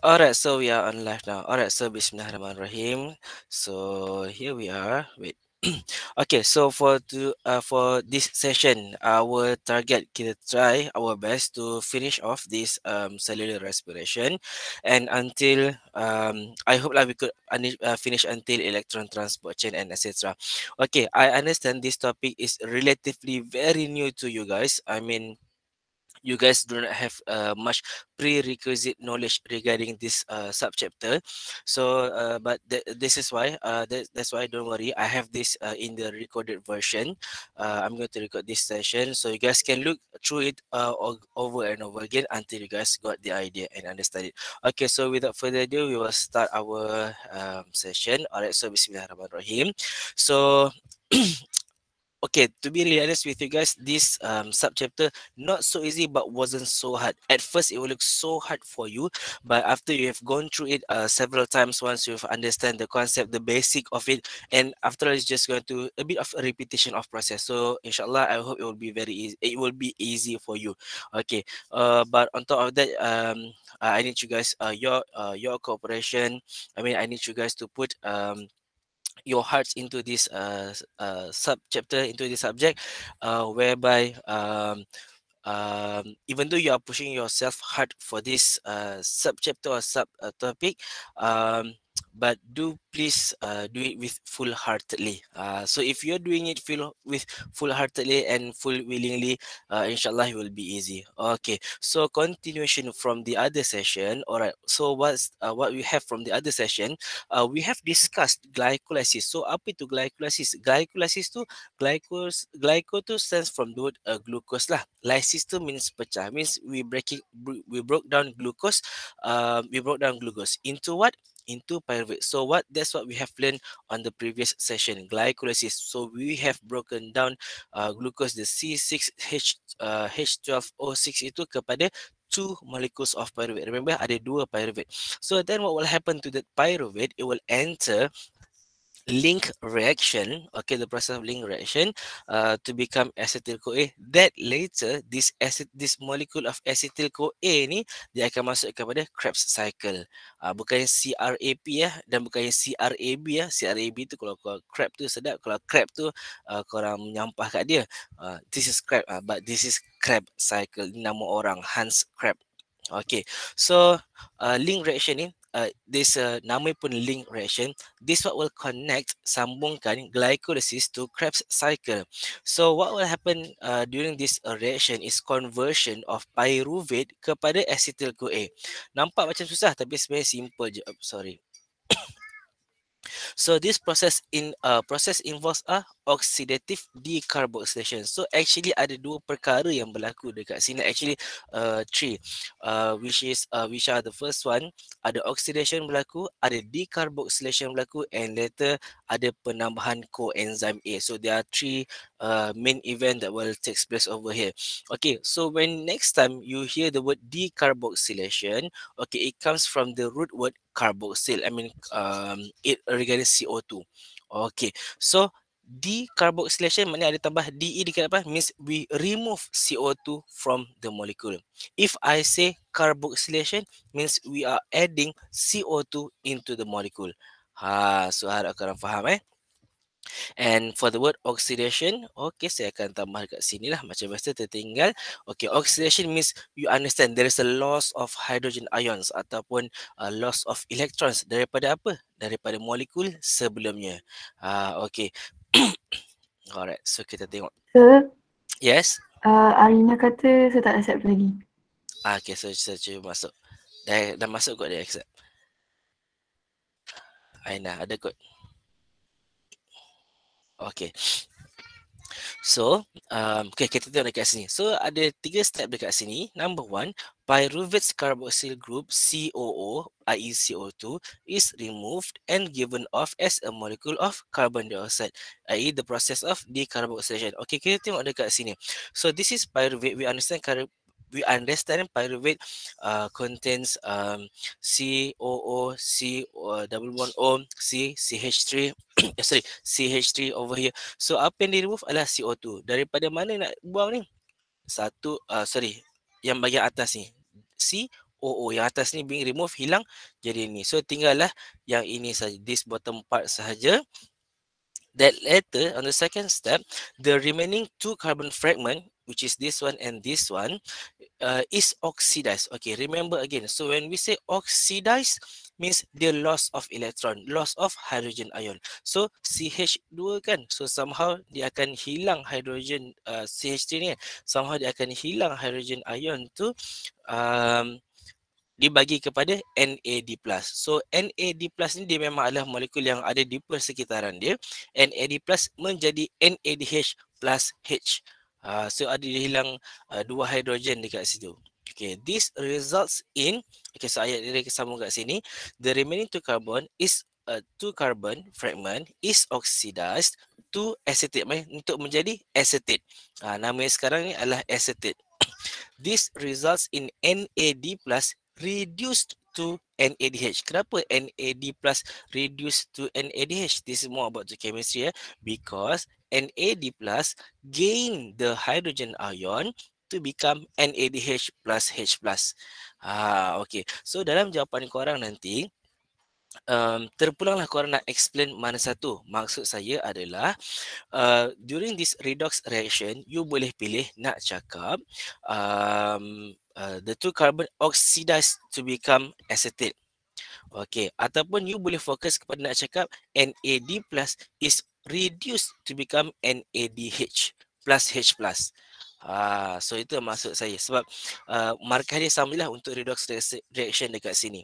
Alright, so we are on live now. Alright, so Bismillahirrahmanirrahim. So here we are. Wait. okay, so for to uh, for this session, our target kita try our best to finish off this um, cellular respiration, and until um, I hope like we could uh, finish until electron transport chain and etc. Okay, I understand this topic is relatively very new to you guys. I mean you guys do not have uh, much prerequisite knowledge regarding this uh, subchapter so uh, but th this is why uh, th that's why don't worry i have this uh, in the recorded version uh, i'm going to record this session so you guys can look through it uh, over and over again until you guys got the idea and understand it okay so without further ado we will start our um, session all right so bismillahirrahmanirrahim so okay to be really honest with you guys this um subchapter not so easy but wasn't so hard at first it will look so hard for you but after you have gone through it uh, several times once you've understand the concept the basic of it and after all, it's just going to a bit of a repetition of process so inshallah i hope it will be very easy it will be easy for you okay uh but on top of that um i need you guys uh your uh, your cooperation i mean i need you guys to put um your hearts into this uh, uh, sub chapter into this subject uh, whereby um, um, even though you are pushing yourself hard for this uh, sub chapter or sub uh, topic um, but do please uh, do it with full heartedly uh, so if you're doing it full with full heartedly and full willingly uh, inshallah it will be easy okay so continuation from the other session all right so what's uh, what we have from the other session uh, we have discussed glycolysis so up to glycolysis glycolysis to glycose glyco to stands from the uh, word glucose lah lysis tu means pecah means we breaking we broke down glucose we broke down glucose into what into pyruvate. So what that's what we have learned on the previous session, glycolysis. So we have broken down uh, glucose the C6H H12O6 itu kepada two molecules of pyruvate. Remember ada dua pyruvate. So then what will happen to that pyruvate? It will enter link reaction, okay, the process of link reaction uh, to become acetyl CoA. That later, this acid, this molecule of acetyl CoA ni, dia akan masuk kepada Krebs cycle. Uh, bukannya CRAP ya, dan bukannya CRAB ya. CRAB tu kalau, kalau Krebs tu sedap, kalau Krebs tu uh, korang menyampah kat dia. Uh, this is Krebs, uh, but this is Krebs cycle. Ini nama orang, Hans Krebs. Okay, so uh, link reaction ni Uh, this uh, nama pun link reaction this what will connect sambungkan glycolysis to krebs cycle so what will happen uh, during this uh, reaction is conversion of pyruvate kepada acetyl coa nampak macam susah tapi sebenarnya simple je oh, sorry So this process in uh, process involves a oxidative decarboxylation. So actually ada dua perkara yang berlaku dekat sini actually uh, three uh, which is uh, which are the first one ada oxidation berlaku, ada decarboxylation berlaku and later ada penambahan coenzyme A. So there are three uh, main event that will take place over here. Okay, so when next time you hear the word decarboxylation, okay, it comes from the root word carboxyl. I mean, um, it regarding CO2. Okay, so decarboxylation maknanya ada tambah DE dekat apa? Means we remove CO2 from the molecule. If I say carboxylation, means we are adding CO2 into the molecule. Ha, so harap korang faham eh. And for the word oxidation, okay, saya akan tambah dekat sini lah. Macam biasa tertinggal. Okay, oxidation means you understand there is a loss of hydrogen ions ataupun a uh, loss of electrons daripada apa? Daripada molekul sebelumnya. Uh, okay. Alright, so kita tengok. Sir? Yes? Uh, ah, Arina kata saya tak accept lagi. Ah, okay, so saya cuba masuk. Dah, dah masuk kot dia accept. Aina, ada kot. Okay. So, um, okay, kita tengok dekat sini. So, ada tiga step dekat sini. Number one, pyruvate carboxyl group COO, i.e. CO2, is removed and given off as a molecule of carbon dioxide, i.e. the process of decarboxylation. Okay, kita tengok dekat sini. So, this is pyruvate. We understand we understand pyruvate uh, contains um, COO, C double uh, one O, C CH3, eh, sorry CH3 over here. So apa yang di remove adalah CO2. Daripada mana nak buang ni? Satu, uh, sorry, yang bagian atas ni C OO yang atas ni being remove hilang jadi ni. So tinggallah yang ini saja. This bottom part sahaja that later on the second step the remaining two carbon fragment which is this one and this one uh, is oxidized okay remember again so when we say oxidized means the loss of electron loss of hydrogen ion so CH2 kan so somehow dia akan hilang hydrogen uh, CH3 ni kan, somehow dia akan hilang hydrogen ion tu um, dibagi kepada NAD+. So NAD+ ni dia memang adalah molekul yang ada di persekitaran dia. NAD+ menjadi NADH+ H. Uh, so ada hilang uh, dua hidrogen dekat situ. Okay, this results in okay, so ayat dia sama kat sini. The remaining two carbon is a ah, two carbon fragment is oxidized to acetate main, untuk menjadi acetate. Ah uh, nama sekarang ni adalah acetate. This results in NAD plus reduced to NADH. Kenapa NAD plus reduced to NADH? This is more about the chemistry. Eh? Because NAD plus gain the hydrogen ion to become NADH plus H plus. Ah, okay. So dalam jawapan korang nanti, um, terpulanglah korang nak explain mana satu. Maksud saya adalah uh, during this redox reaction, you boleh pilih nak cakap um, Uh, the two carbon oxidized to become acetate. Okay, ataupun you boleh fokus kepada nak cakap NAD plus is reduced to become NADH plus H plus. Uh, so itu maksud saya sebab uh, markah dia samalah untuk redox reaction dekat sini.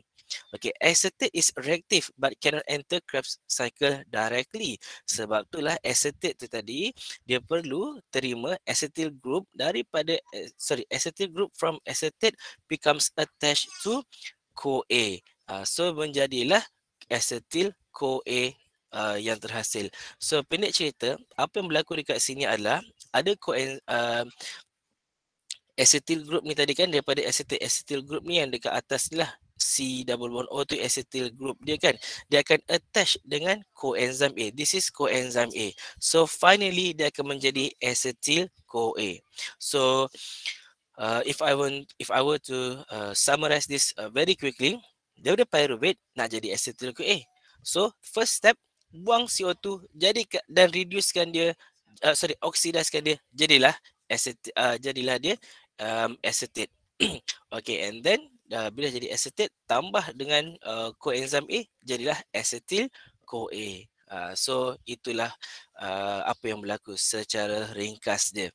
Okay, acetate is reactive but cannot enter Krebs cycle directly. Sebab itulah acetate tu tadi dia perlu terima acetyl group daripada eh, sorry acetyl group from acetate becomes attached to CoA. Uh, so menjadilah acetyl CoA Uh, yang terhasil. So pendek cerita, apa yang berlaku dekat sini adalah ada CoA eh, acetyl ah, group ni tadi kan daripada acetyl acetyl group ni yang dekat atas ni lah C double bond O tu acetyl group dia kan dia akan attach dengan coenzyme A this is coenzyme A so finally dia akan menjadi acetyl CoA so uh, if I want if I were to uh, summarize this uh, very quickly daripada pyruvate nak jadi acetyl CoA so first step buang CO2 jadi dan reducekan dia uh, sorry oksidasikan dia jadilah acetyl uh, jadilah dia um, acetate okay and then uh, bila jadi acetate tambah dengan uh, coenzim A jadilah acetyl CoA. Uh, so itulah uh, apa yang berlaku secara ringkas dia.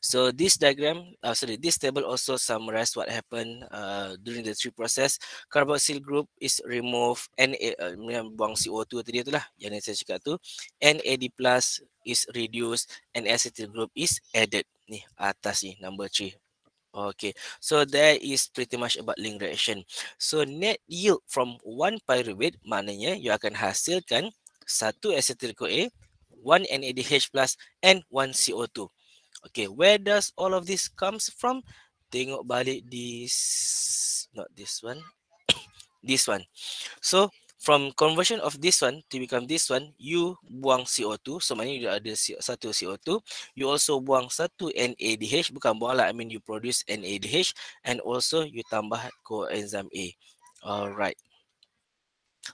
So this diagram, uh, sorry, this table also summarize what happened uh, during the three process. Carboxyl group is removed, NA, uh, buang CO2 tadi itulah yang saya cakap tu. NAD plus is reduced and acetyl group is added. Ni atas ni, number three. Okay, so that is pretty much about link reaction. So net yield from one pyruvate, maknanya you akan hasilkan satu acetyl-CoA, one NADH+, plus and one CO2. Okay, where does all of this comes from? Tengok balik this, not this one, this one. So, from conversion of this one to become this one, you buang CO2. So maknanya you ada satu CO2. You also buang satu NADH. Bukan buang lah. I mean you produce NADH and also you tambah coenzyme A. Alright.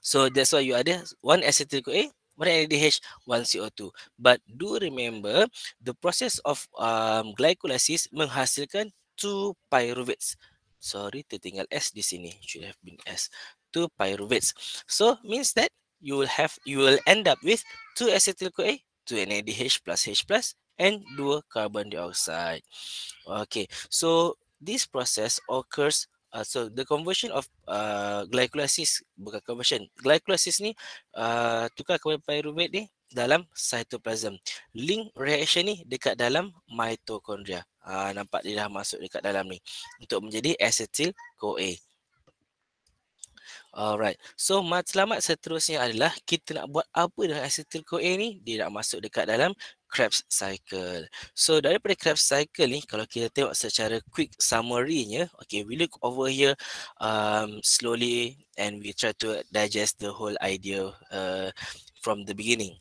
So that's why you ada one acetyl-CoA, one NADH, one CO2. But do remember the process of um, glycolysis menghasilkan two pyruvates. Sorry tertinggal S di sini. Should have been S. to pyruvates. So means that you will have you will end up with two acetyl CoA, two NADH plus H plus, and two carbon dioxide. Okay, so this process occurs. Uh, so the conversion of uh, glycolysis bukan conversion. Glycolysis ni uh, tukar kepada pyruvate ni dalam cytoplasm. Link reaction ni dekat dalam mitochondria. Uh, nampak dia dah masuk dekat dalam ni untuk menjadi acetyl CoA. Alright. So matlamat seterusnya adalah kita nak buat apa dengan acetyl CoA ni? Dia nak masuk dekat dalam Krebs cycle. So daripada Krebs cycle ni kalau kita tengok secara quick summary-nya, okay, we look over here um, slowly and we try to digest the whole idea uh, from the beginning.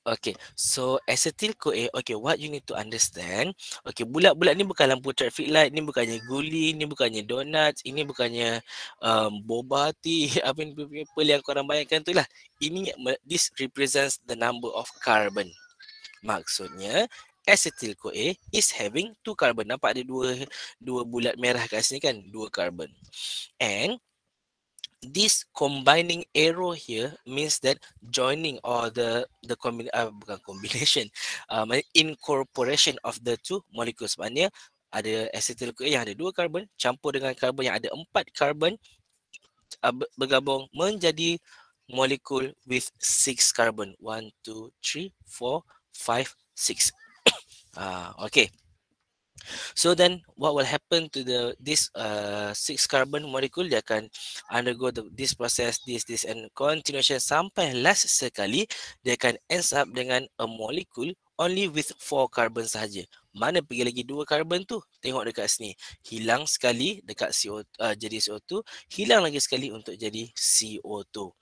Okay, so acetyl CoA, okay, what you need to understand, okay, bulat-bulat ni bukan lampu traffic light, ni bukannya guli, ni bukannya donut, ini bukannya um, boba tea, apa yang people yang korang bayangkan tu lah. Ini, this represents the number of carbon. Maksudnya, acetyl CoA is having two carbon. Nampak ada dua dua bulat merah kat sini kan? Dua carbon. And, this combining arrow here means that joining or the the combi uh, bukan combination um, incorporation of the two molecules maknanya ada acetyl CoA yang ada dua karbon campur dengan karbon yang ada empat karbon uh, bergabung menjadi molekul with six carbon. One, two, three, four, five, six. Ah, uh, okay. So then what will happen to the this uh, six carbon molecule dia akan undergo the, this process this this and continuation sampai last sekali dia akan ends up dengan a molecule only with four carbon sahaja. Mana pergi lagi dua carbon tu? Tengok dekat sini. Hilang sekali dekat CO uh, jadi CO2, hilang lagi sekali untuk jadi CO2.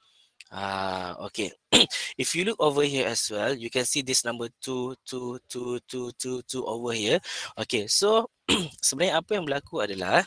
Ah, okay. If you look over here as well, you can see this number two, two, two, two, two, two over here. Okay, so sebenarnya apa yang berlaku adalah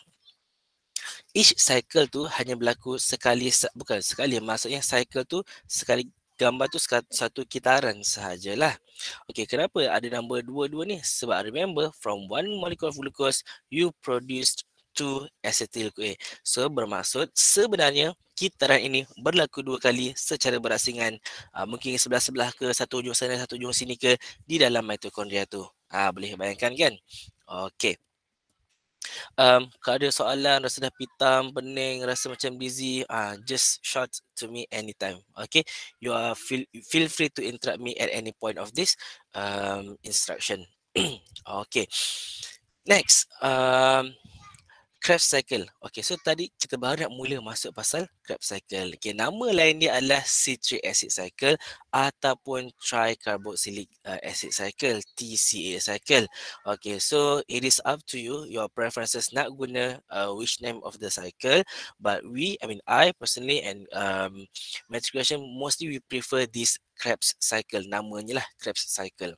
each cycle tu hanya berlaku sekali, bukan sekali, maksudnya cycle tu sekali gambar tu satu kitaran sahajalah. Okay, kenapa ada nombor dua dua ni? Sebab remember, from one molecule of glucose, you produced 2-acetyl-CoA. So bermaksud sebenarnya kitaran ini berlaku dua kali secara berasingan. Aa, ah, mungkin sebelah-sebelah ke, satu ujung sana, satu ujung sini ke di dalam mitokondria tu. Ah Boleh bayangkan kan? Okey. Um, kalau ada soalan, rasa dah pitam, pening, rasa macam busy, ah uh, just shout to me anytime. Okay, you are feel, feel free to interrupt me at any point of this um, instruction. okay, next. Um, Krebs cycle. Okay, so tadi kita baru nak mula masuk pasal Krebs cycle. Okay, nama lain dia adalah citric acid cycle ataupun tricarboxylic uh, acid cycle, TCA cycle. Okay, so it is up to you, your preferences nak guna uh, which name of the cycle. But we, I mean I personally and um, matriculation mostly we prefer this Krebs cycle, namanya lah Krebs cycle.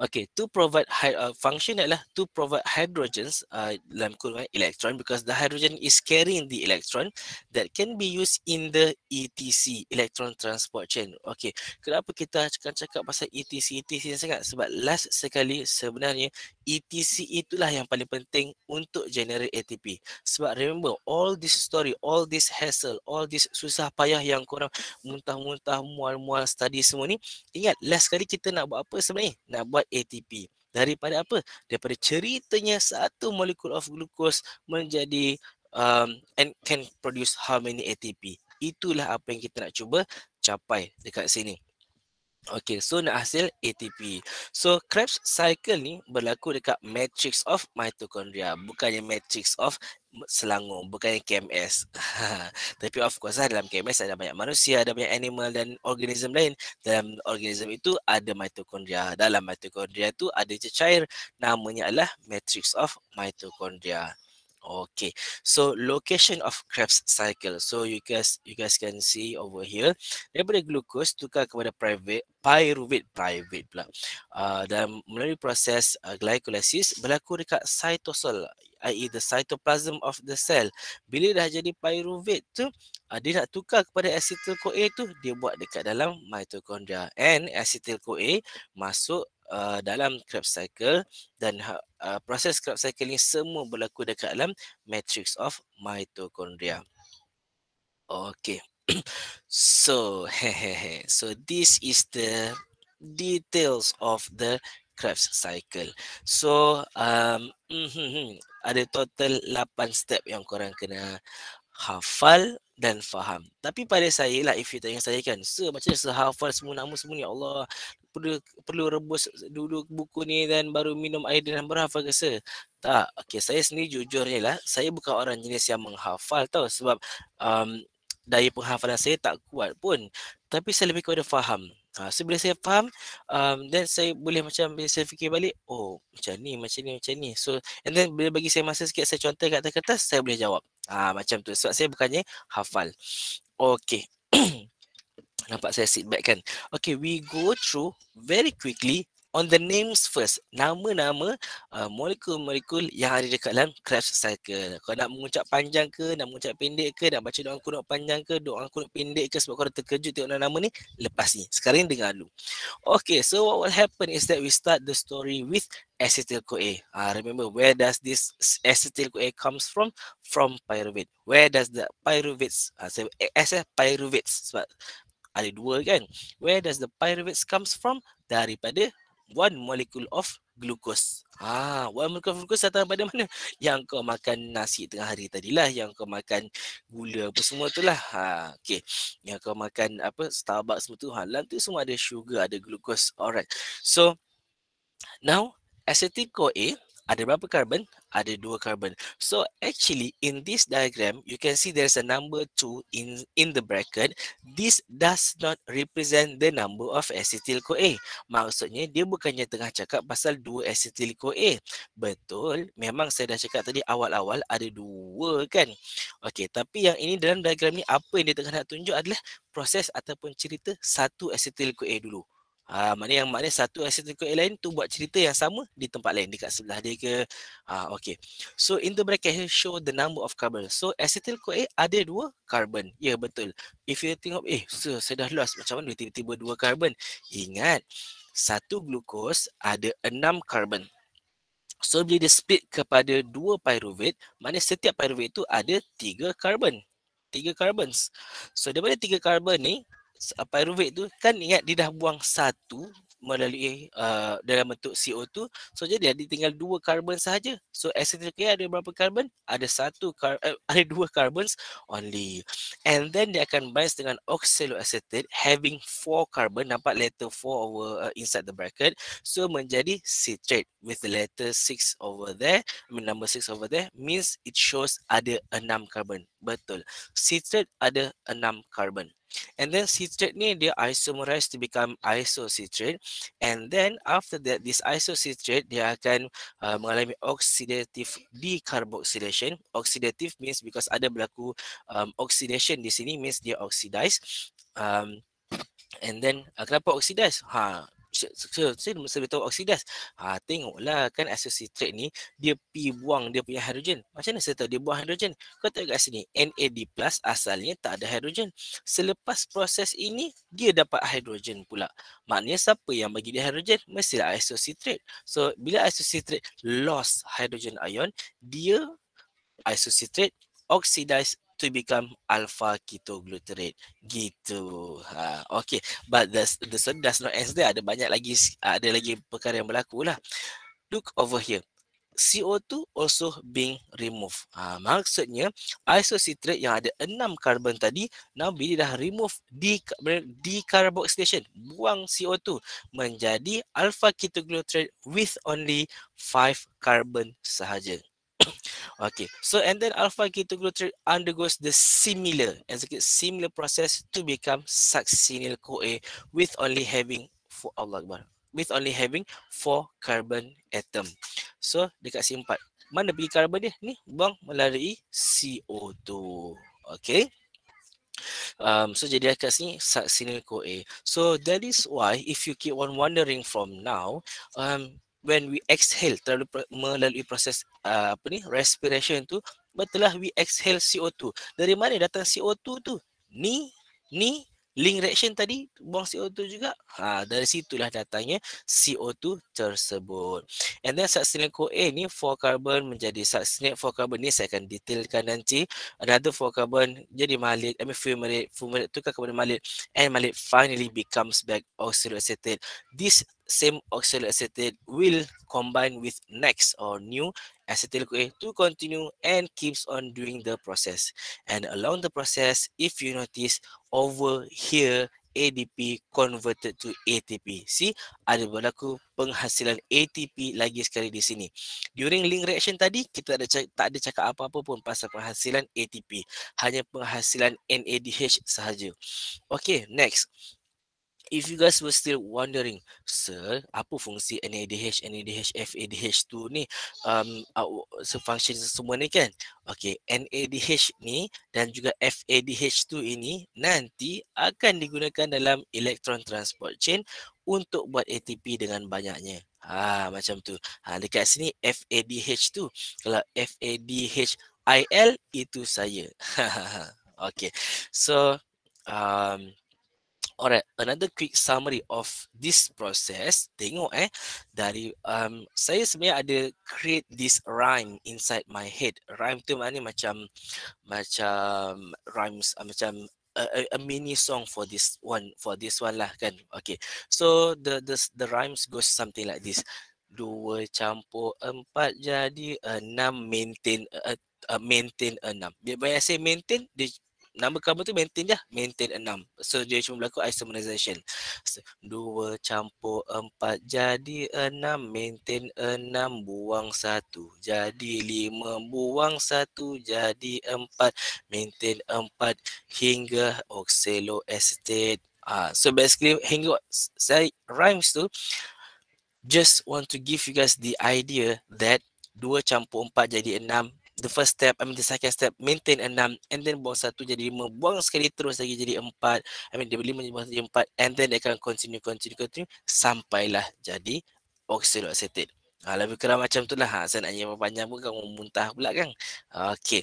Okay, to provide uh, function adalah to provide hydrogens uh, dalam kurungan elektron because the hydrogen is carrying the electron that can be used in the ETC, electron transport chain. Okay, kenapa kita akan cakap pasal ETC, ETC sangat? Sebab last sekali sebenarnya ETC itulah yang paling penting untuk generate ATP. Sebab remember, all this story, all this hassle, all this susah payah yang korang muntah-muntah, mual-mual study semua ni, ingat last sekali kita nak buat apa sebenarnya? nak buat ATP daripada apa daripada ceritanya satu molekul of glucose menjadi um, and can produce how many ATP itulah apa yang kita nak cuba capai dekat sini Okay, so nak hasil ATP. So Krebs cycle ni berlaku dekat matrix of mitochondria, bukannya matrix of selangor, bukannya KMS. Tapi of course lah dalam KMS ada banyak manusia, ada banyak animal dan organism lain. Dalam organism itu ada mitochondria. Dalam mitochondria itu ada cecair, namanya adalah matrix of mitochondria. Okay, so location of Krebs cycle. So you guys, you guys can see over here. Daripada glukos tukar kepada private, pyruvate private pula. Uh, dan melalui proses uh, glycolysis berlaku dekat cytosol i.e. the cytoplasm of the cell. Bila dah jadi pyruvate tu, uh, dia nak tukar kepada acetyl-CoA tu, dia buat dekat dalam mitochondria. And acetyl-CoA masuk Uh, dalam Krebs cycle dan ha, uh, proses Krebs cycle ni semua berlaku dekat dalam matrix of mitochondria. Okay. so, hehehe. so this is the details of the Krebs cycle. So, um, ada total 8 step yang korang kena hafal dan faham. Tapi pada saya lah, if you tanya saya kan, sir macam sehafal semua nama semua ni Allah, perlu perlu rebus dulu buku ni dan baru minum air dan berhafasa. Tak. Okey, saya sendiri jujurnya lah, saya bukan orang jenis yang menghafal tau sebab um, daya penghafalan saya tak kuat pun. Tapi saya lebih kepada faham. Ha, so bila saya faham, um, then saya boleh macam bila saya fikir balik, oh macam ni, macam ni, macam ni. So and then bila bagi saya masa sikit, saya contoh kat atas kertas, saya boleh jawab. Ha, macam tu. Sebab saya bukannya hafal. Okay. Nampak saya sit back kan? Okay, we go through very quickly on the names first. Nama-nama uh, molekul-molekul yang ada dekat dalam Krebs cycle. Kalau nak mengucap panjang ke, nak mengucap pendek ke, nak baca doang kunut panjang ke, doang kunut pendek ke sebab korang terkejut tengok nama-nama ni, lepas ni. Sekarang dengar dulu. Okay, so what will happen is that we start the story with acetyl-CoA. Uh, remember, where does this acetyl-CoA comes from? From pyruvate. Where does the pyruvates, uh, ah, so, as a pyruvates, sebab ada dua kan where does the pyruvate comes from daripada one molecule of glucose ah one molecule of glucose datang daripada mana yang kau makan nasi tengah hari tadilah yang kau makan gula apa semua tu lah ha okey yang kau makan apa starbucks semua tu halal ha, tu semua ada sugar ada glucose alright so now acetyl coa ada berapa carbon? Ada dua carbon. So actually in this diagram, you can see there's a number two in in the bracket. This does not represent the number of acetyl CoA. Maksudnya dia bukannya tengah cakap pasal dua acetyl CoA. Betul, memang saya dah cakap tadi awal-awal ada dua kan? Okay, tapi yang ini dalam diagram ni apa yang dia tengah nak tunjuk adalah proses ataupun cerita satu acetyl CoA dulu. Ha, maknanya yang maknanya satu assistant coach lain tu buat cerita yang sama di tempat lain dekat sebelah dia ke ha, ah, okey so in the bracket show the number of carbon so acetyl coa ada dua carbon ya yeah, betul if you tengok eh so, saya dah lost macam mana tiba-tiba dua carbon ingat satu glukos ada enam carbon so bila dia split kepada dua pyruvate maknanya setiap pyruvate tu ada tiga carbon tiga carbons. So daripada tiga carbon ni, pyruvate tu kan ingat dia dah buang satu melalui uh, dalam bentuk CO2 so jadi dia tinggal dua carbon sahaja so acetylcholine ada berapa carbon? ada satu car uh, ada dua carbons only and then dia akan binds dengan oxaloacetate having four carbon nampak letter four over uh, inside the bracket so menjadi citrate with the letter six over there I mean number six over there means it shows ada enam carbon betul. Citrate ada enam carbon. And then citrate ni dia isomerize to become isocitrate and then after that this isocitrate dia akan uh, mengalami oxidative decarboxylation. Oxidative means because ada berlaku um, oxidation di sini means dia oxidize. Um, And then uh, kenapa oxidize? Ha, saya mesti beritahu oksidas. Ha, tengoklah kan asosiatrat ni, dia pi buang dia punya hidrogen. Macam mana saya tahu dia buang hidrogen? Kau tengok kat sini, NAD plus asalnya tak ada hidrogen. Selepas proses ini, dia dapat hidrogen pula. Maknanya siapa yang bagi dia hidrogen? Mestilah asosiatrat. So, bila asosiatrat lost hidrogen ion, dia asosiatrat oxidize to become alpha ketoglutarate gitu. Ha, okay, but the the study does not end there. Ada banyak lagi ada lagi perkara yang berlaku lah. Look over here. CO2 also being removed. Ha, maksudnya isocitrate yang ada enam karbon tadi now bila dah remove di decarboxylation buang CO2 menjadi alpha ketoglutarate with only five carbon sahaja. Okay, so and then alpha ketoglutarate undergoes the similar as a similar process to become succinyl CoA with only having four, Allah Akbar, with only having four carbon atom. So dekat sini empat. Mana pergi karbon dia? Ni buang melalui CO2. Okay. Um, so jadi dekat sini succinyl CoA. So that is why if you keep on wondering from now, um, when we exhale terlalu melalui proses uh, apa ni respiration tu betulah we exhale CO2 dari mana datang CO2 tu ni ni link reaction tadi buang CO2 juga ha dari situlah datangnya CO2 tersebut and then succinyl CoA ni 4 carbon menjadi succinate 4 carbon ni saya akan detailkan nanti Ada tu 4 carbon jadi malate I mean fumarate fumarate tukar kepada malate and malate finally becomes back oxaloacetate this same oxalic will combine with next or new acetyl CoA to continue and keeps on doing the process. And along the process, if you notice over here, ADP converted to ATP. See, ada berlaku penghasilan ATP lagi sekali di sini. During link reaction tadi, kita ada tak ada cakap apa-apa pun pasal penghasilan ATP. Hanya penghasilan NADH sahaja. Okay, next if you guys were still wondering, sir, apa fungsi NADH, NADH, FADH 2 ni, um, uh, so function semua ni kan? Okay, NADH ni dan juga FADH 2 ini nanti akan digunakan dalam electron transport chain untuk buat ATP dengan banyaknya. Ha, macam tu. Ha, dekat sini FADH 2 Kalau FADH IL itu saya. okay, so... Um, Alright, another quick summary of this process. Tengok eh, dari um, saya sebenarnya ada create this rhyme inside my head. Rhyme tu mana macam, macam rhymes, uh, macam A, a mini song for this one for this one lah kan okay so the the the rhymes goes something like this dua campur empat jadi enam maintain uh, uh, maintain enam dia bayar saya maintain dia number carbon tu maintain dia lah. maintain enam. so dia cuma berlaku isomerization 2 so, campur empat jadi enam, maintain enam buang satu jadi lima, buang satu jadi empat, maintain empat hingga oxaloacetate uh, so basically hingga saya rhymes tu just want to give you guys the idea that 2 campur 4 jadi 6 the first step I mean the second step maintain enam and then buang satu jadi lima buang sekali terus lagi jadi empat I mean dia lima jadi buang jadi empat and then dia akan continue continue continue sampailah jadi oxide ha, ah, lebih kurang macam tu lah ha, saya nak nyanyi panjang pun kamu muntah pula kan okey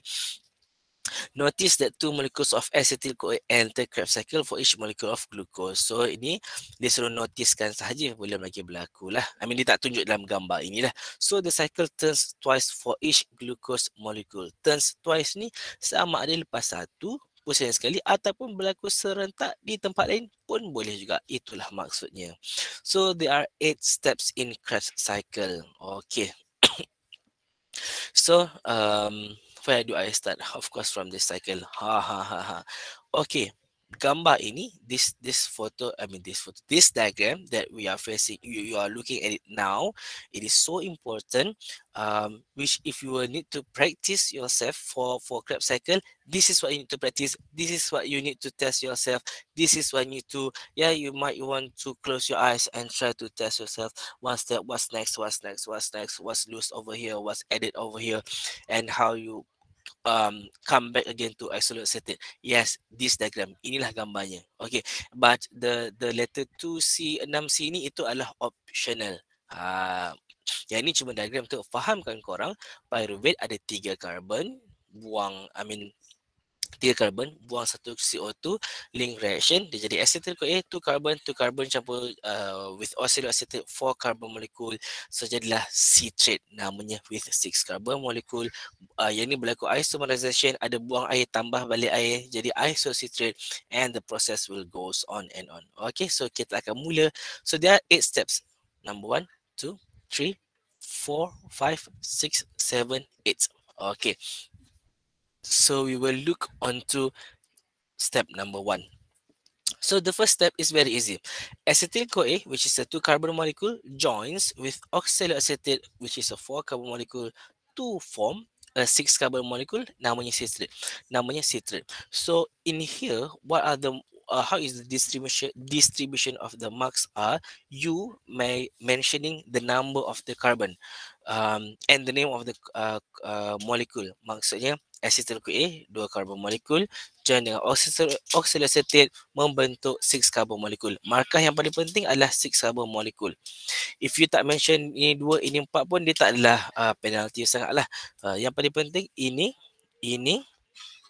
Notice that two molecules of acetyl CoA enter Krebs cycle for each molecule of glucose. So ini dia suruh notiskan sahaja belum lagi berlaku lah. I mean dia tak tunjuk dalam gambar inilah. So the cycle turns twice for each glucose molecule. Turns twice ni sama ada lepas satu pusing sekali ataupun berlaku serentak di tempat lain pun boleh juga. Itulah maksudnya. So there are eight steps in Krebs cycle. Okay. so um, where do I start? Of course, from this cycle. Ha ha ha ha. Okay, gambar ini, this this photo, I mean this photo, this diagram that we are facing, you, you are looking at it now, it is so important, um, which if you will need to practice yourself for, for crab cycle, this is what you need to practice, this is what you need to test yourself, this is what you need to, yeah, you might want to close your eyes and try to test yourself, what's that, what's next, what's next, what's next, what's loose over here, what's added over here, and how you um, come back again to isolate certain. Yes, this diagram. Inilah gambarnya. Okay, but the the letter 2C, 6C ni itu adalah optional. Uh, yang ini cuma diagram untuk fahamkan korang, pyruvate ada tiga karbon, buang, I mean, tiga karbon buang satu CO2 link reaction dia jadi acetyl CoA eh, two carbon two carbon campur uh, with oxaloacetate four carbon molecule so jadilah citrate namanya with six carbon molecule uh, yang ni berlaku isomerization ada buang air tambah balik air jadi isocitrate and the process will goes on and on okay so kita akan mula so there are eight steps number one two three four five six seven eight Okay, So we will look onto step number one. So the first step is very easy. Acetyl-CoA, which is a two-carbon molecule, joins with oxaloacetate, which is a four-carbon molecule, to form a six-carbon molecule, namanya citrate. Namanya citrate. So in here, what are the uh, how is the distribution distribution of the marks are you may mentioning the number of the carbon um, and the name of the uh, uh, molecule maksudnya acetyl CoA, dua karbon molekul join dengan oxaloacetate membentuk six karbon molekul. Markah yang paling penting adalah six karbon molekul. If you tak mention ini dua, ini empat pun dia tak adalah uh, penalty sangatlah. Uh, yang paling penting ini, ini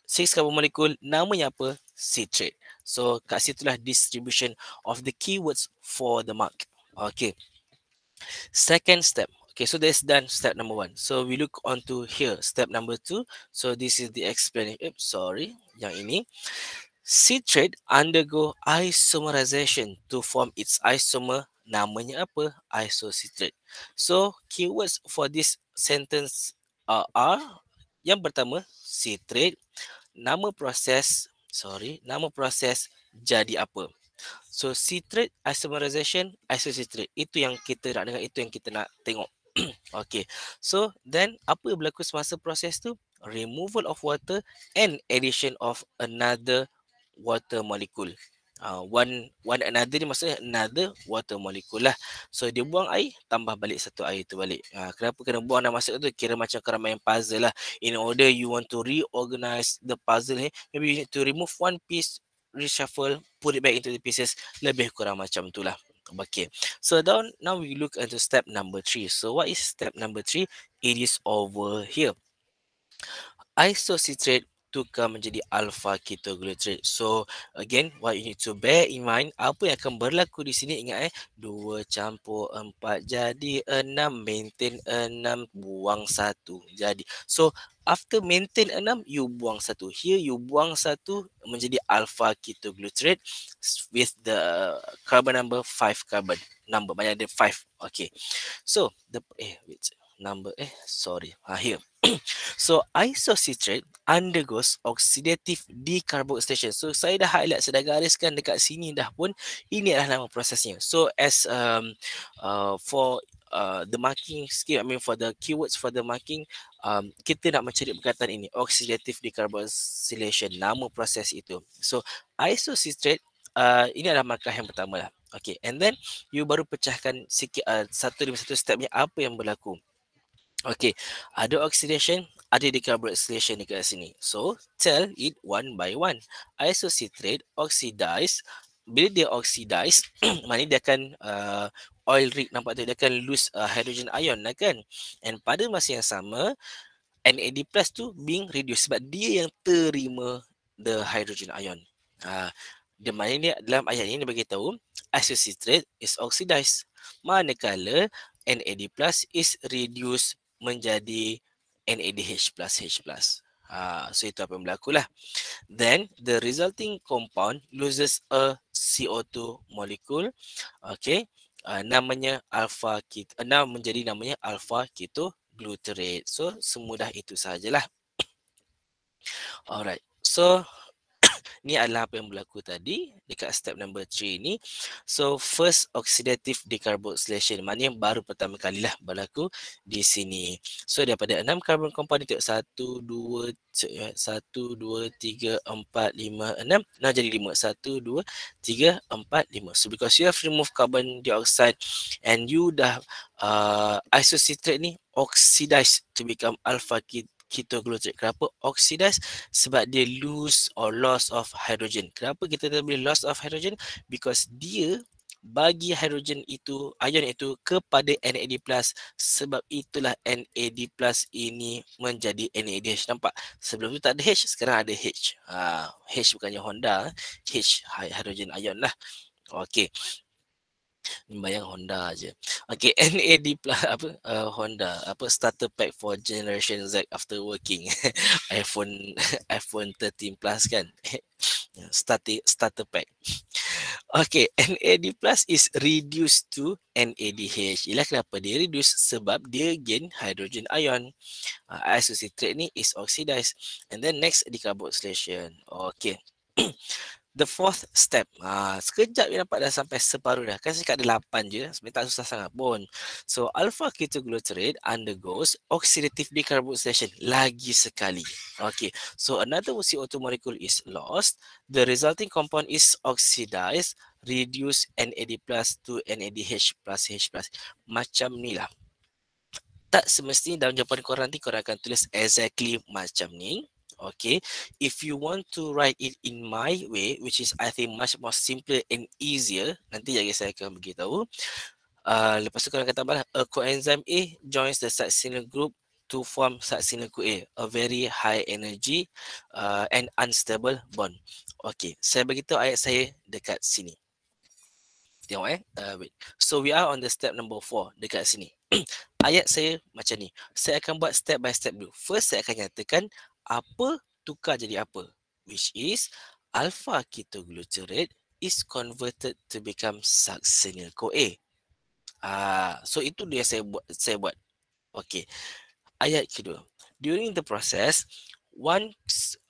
six karbon molekul namanya apa? Citrate. So kat situlah distribution of the keywords for the mark. Okay. Second step. Okay, so that's done step number one. So we look on to here, step number two. So this is the explanation. Oops, sorry, yang ini. Citrate undergo isomerization to form its isomer. Namanya apa? Isocitrate. So keywords for this sentence uh, are yang pertama, citrate. Nama proses, sorry, nama proses jadi apa? So citrate isomerization, isocitrate. Itu yang kita nak dengar, itu yang kita nak tengok. okay so then apa yang berlaku semasa proses tu removal of water and addition of another water molecule uh, one one another ni maksudnya another water molecule lah so dia buang air tambah balik satu air tu balik uh, kenapa kena buang dan masuk tu kira macam kerana main puzzle lah in order you want to reorganize the puzzle ni maybe you need to remove one piece reshuffle put it back into the pieces lebih kurang macam tu lah Okay, so down now we look into step number three. So what is step number three? It is over here. Isocitrate tukar menjadi alpha ketoglutarate. So again what you need to bear in mind apa yang akan berlaku di sini ingat eh 2 campur 4 jadi 6 maintain 6 buang 1. Jadi so after maintain 6 you buang 1. Here you buang 1 menjadi alpha ketoglutarate with the carbon number 5 carbon number banyak ada 5. Okay. So the eh wait number eh sorry. ah here. so isocitrate undergoes oxidative decarboxylation. So saya dah highlight, saya dah gariskan dekat sini dah pun ini adalah nama prosesnya. So as um, uh, for uh, the marking skill, I mean for the keywords for the marking, um, kita nak mencari perkataan ini, oxidative decarboxylation, nama proses itu. So isocitrate, uh, ini adalah markah yang pertama lah. Okay, and then you baru pecahkan sikit, uh, satu demi satu stepnya apa yang berlaku. Okay, ada oxidation, ada dekat abbreviation dekat sini. So, tell it one by one. Isocitrate oxidize. Bila dia oxidize, maknanya dia akan uh, oil rig nampak tu. Dia akan lose uh, hydrogen ion lah kan. And pada masa yang sama, NAD plus tu being reduced sebab dia yang terima the hydrogen ion. Uh, dia maknanya dalam ayat ini dia beritahu, isocitrate is oxidized. Manakala NAD plus is reduced menjadi NADH++. plus H Ha, so itu apa yang berlaku lah. Then the resulting compound loses a CO2 molecule. Okay. Uh, namanya alpha keto, uh, nama menjadi namanya alpha keto glutarate. So semudah itu sajalah. Alright. So ni adalah apa yang berlaku tadi dekat step number 3 ni so first oxidative decarboxylation maknanya baru pertama kalilah berlaku di sini so daripada 6 carbon compound tengok 1 eh, 2 satu, dua, tiga, empat, lima, enam Nah jadi lima Satu, dua, tiga, empat, lima So because you have removed carbon dioxide And you dah uh, isocitrate ni Oxidize to become alpha ket- ketoglutarate. Kenapa oxidize? Sebab dia lose or loss of hydrogen. Kenapa kita tak boleh loss of hydrogen? Because dia bagi hidrogen itu, ion itu kepada NAD+. Sebab itulah NAD+, ini menjadi NADH. Nampak? Sebelum itu tak ada H, sekarang ada H. Ha, H bukannya Honda. H, hidrogen ion lah. Okey. Ni bayang Honda aje. Okay, NAD plus apa uh, Honda apa starter pack for generation Z after working iPhone iPhone 13 plus kan. Ya, starter starter pack. Okay, NAD plus is reduced to NADH. Ialah kenapa dia reduce sebab dia gain hydrogen ion. Uh, ah, isocitrate ni is oxidized and then next decarboxylation. Okay. the fourth step. Ah, sekejap je nampak dah sampai separuh dah. Kan saya cakap ada lapan je. Sebenarnya tak susah sangat pun. So, alpha ketoglutarate undergoes oxidative decarboxylation lagi sekali. Okay. So, another CO2 molecule is lost. The resulting compound is oxidized. Reduce NAD plus to NADH plus H plus. Macam ni lah. Tak semestinya dalam jawapan korang nanti korang akan tulis exactly macam ni okay if you want to write it in my way which is i think much more simpler and easier nanti lagi saya akan beritahu uh, lepas tu korang kata tambah a coenzyme A joins the succinyl group to form succinyl CoA a very high energy uh, and unstable bond okay saya beritahu ayat saya dekat sini tengok eh uh, wait so we are on the step number 4 dekat sini ayat saya macam ni saya akan buat step by step dulu first saya akan nyatakan apa tukar jadi apa which is alpha ketoglutarate is converted to become succinyl CoA. Ah, so itu dia saya buat saya buat. Okey. Ayat kedua. During the process, one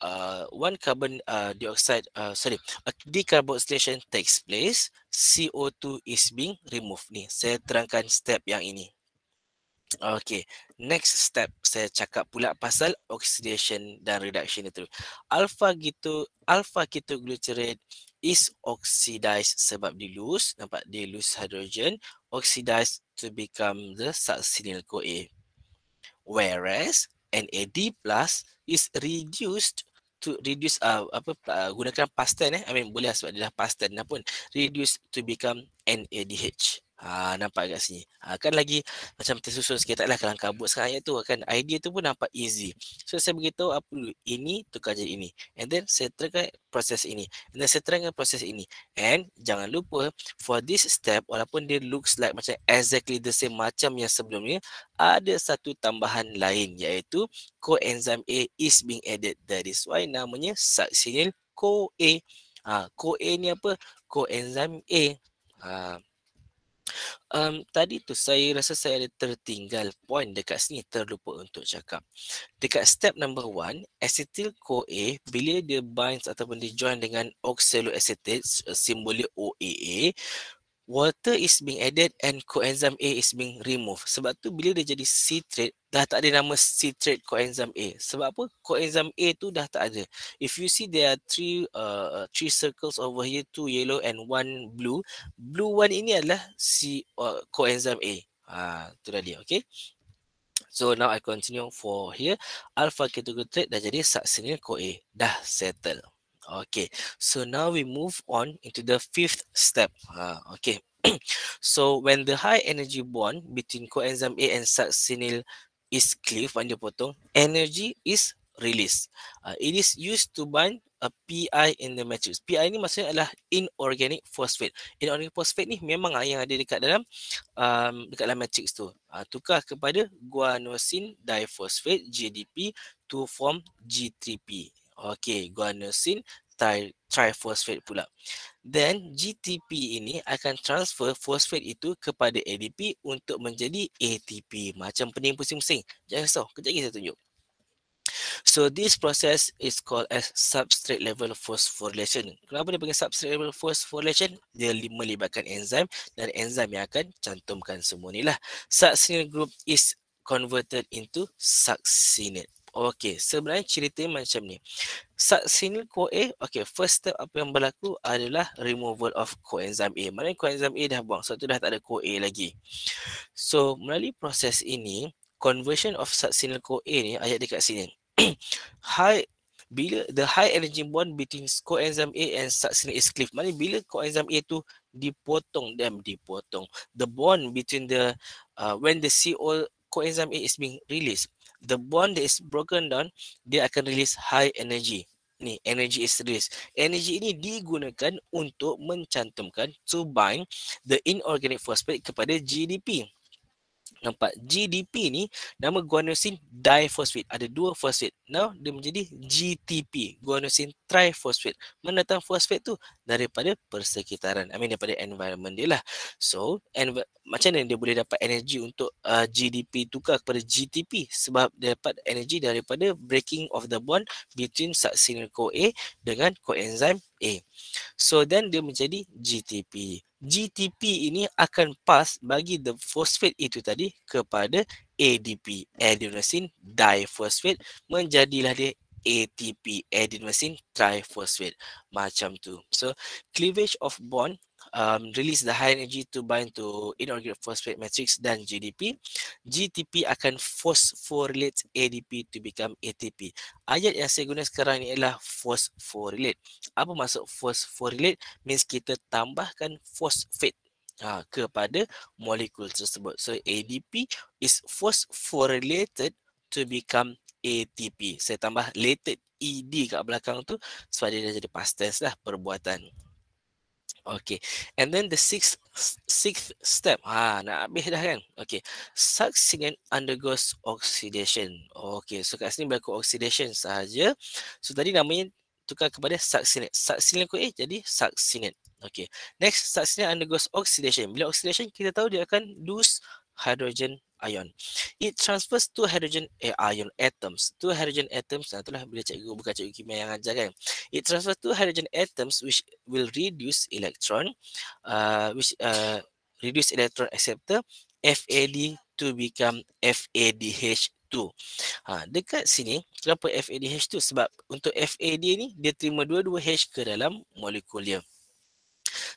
uh, one carbon uh, dioxide uh, sorry, a decarboxylation takes place, CO2 is being removed ni. Saya terangkan step yang ini. Okay, next step saya cakap pula pasal oxidation dan reduction itu. Alpha gitu, alpha gitu glutarate is oxidized sebab di lose, nampak dia lose hydrogen, oxidized to become the succinyl CoA. Whereas NAD plus is reduced to reduce uh, apa uh, gunakan pasten eh I mean boleh lah sebab dia dah pasten dah pun reduce to become NADH Ah ha, nampak kat sini. Ha, kan lagi macam tersusun sikit taklah kalau kabut sekarang ayat tu kan idea tu pun nampak easy. So saya beritahu apa dulu ini tukar jadi ini. And then saya terangkan proses ini. And then saya terangkan proses ini. And jangan lupa for this step walaupun dia looks like macam exactly the same macam yang sebelumnya ada satu tambahan lain iaitu coenzyme A is being added. That is why namanya succinyl CoA. Ah ha, CoA ni apa? Coenzyme A. Ah ha, Um, tadi tu saya rasa saya ada tertinggal poin dekat sini terlupa untuk cakap. Dekat step number one, acetyl CoA bila dia binds ataupun dia join dengan oxaloacetate eh, simbolnya OAA, water is being added and coenzyme A is being removed. Sebab tu bila dia jadi citrate, dah tak ada nama citrate coenzyme A. Sebab apa? Coenzyme A tu dah tak ada. If you see there are three uh, three circles over here, two yellow and one blue. Blue one ini adalah si uh, coenzyme A. Ha, tu dah dia, okay? So now I continue for here. Alpha ketoglutarate dah jadi succinyl CoA. Dah settle. Okay, so now we move on into the fifth step. Uh, okay, so when the high energy bond between coenzyme A and succinyl is cleaved, when dia potong, energy is released. Uh, it is used to bind a PI in the matrix. PI ni maksudnya adalah inorganic phosphate. Inorganic phosphate ni memang lah yang ada dekat dalam um, dekat dalam matrix tu. Uh, tukar kepada guanosine diphosphate GDP to form G3P. Okey, guanosin triphosphate pula. Then GTP ini akan transfer fosfat itu kepada ADP untuk menjadi ATP. Macam pening pusing-pusing. Jangan risau, kejap lagi saya tunjuk. So this process is called as substrate level phosphorylation. Kenapa dia panggil substrate level phosphorylation? Dia melibatkan enzim dan enzim yang akan cantumkan semua ni lah. Succinate group is converted into succinate. Okey, sebenarnya cerita macam ni. Sat Succinyl CoA, okey, first step apa yang berlaku adalah removal of coenzyme A. Maksudnya coenzyme A dah buang, so tu dah tak ada CoA lagi. So, melalui proses ini, conversion of sat succinyl CoA ni ayat dekat sini. high bila the high energy bond between coenzyme A and sat succinyl is cleaved. Maksudnya bila coenzyme A tu dipotong dan dipotong. The bond between the uh, when the CO coenzyme A is being released the bond that is broken down dia akan release high energy ni energy is released energy ini digunakan untuk mencantumkan to bind the inorganic phosphate kepada GDP nampak GDP ni nama guanosine diphosphate ada dua phosphate now dia menjadi GTP guanosine triphosphate mana datang phosphate tu daripada persekitaran i mean daripada environment dia lah so env- macam mana dia boleh dapat energy untuk uh, GDP tukar kepada GTP sebab dia dapat energy daripada breaking of the bond between succinyl CoA dengan coenzyme A so then dia menjadi GTP GTP ini akan pass bagi the phosphate itu tadi kepada ADP adenosine diphosphate menjadilah dia ATP adenosine triphosphate macam tu. So cleavage of bond um, release the high energy to bind to inorganic phosphate matrix dan GDP. GTP akan phosphorylate ADP to become ATP. Ayat yang saya guna sekarang ni ialah phosphorylate. Apa maksud phosphorylate? Means kita tambahkan phosphate ha, kepada molekul tersebut. So ADP is phosphorylated to become ATP. Saya tambah related ED kat belakang tu supaya dia jadi past tense lah perbuatan. Okay. And then the sixth sixth step. Ha, nak habis dah kan? Okay. Succinate undergoes oxidation. Okay. So kat sini berlaku oxidation sahaja. So tadi namanya tukar kepada succinate. Succinate ku A jadi succinate. Okay. Next, succinate undergoes oxidation. Bila oxidation, kita tahu dia akan lose hydrogen ion. It transfers two hydrogen eh, ion atoms. Two hydrogen atoms, nah, itulah bila cikgu buka cikgu kimia yang ajar kan. It transfers two hydrogen atoms which will reduce electron, uh, which uh, reduce electron acceptor FAD to become FADH2. Ha, dekat sini, kenapa FADH2? Sebab untuk FAD ni, dia terima dua-dua H ke dalam molekul dia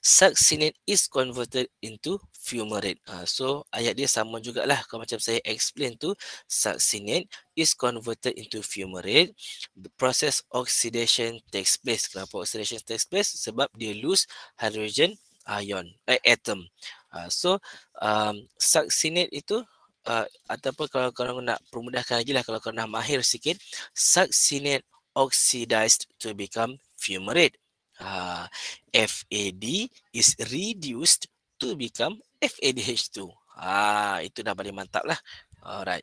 succinate is converted into fumarate. Uh, so ayat dia sama jugalah kalau macam saya explain tu succinate is converted into fumarate. The process oxidation takes place. Kenapa oxidation takes place? Sebab dia lose hydrogen ion uh, atom. Uh, so um, succinate itu uh, ataupun kalau korang nak permudahkan lagi lah kalau korang nak mahir sikit succinate oxidized to become fumarate uh, ah, FAD is reduced to become FADH2. Ah, uh, itu dah balik mantap lah. Alright.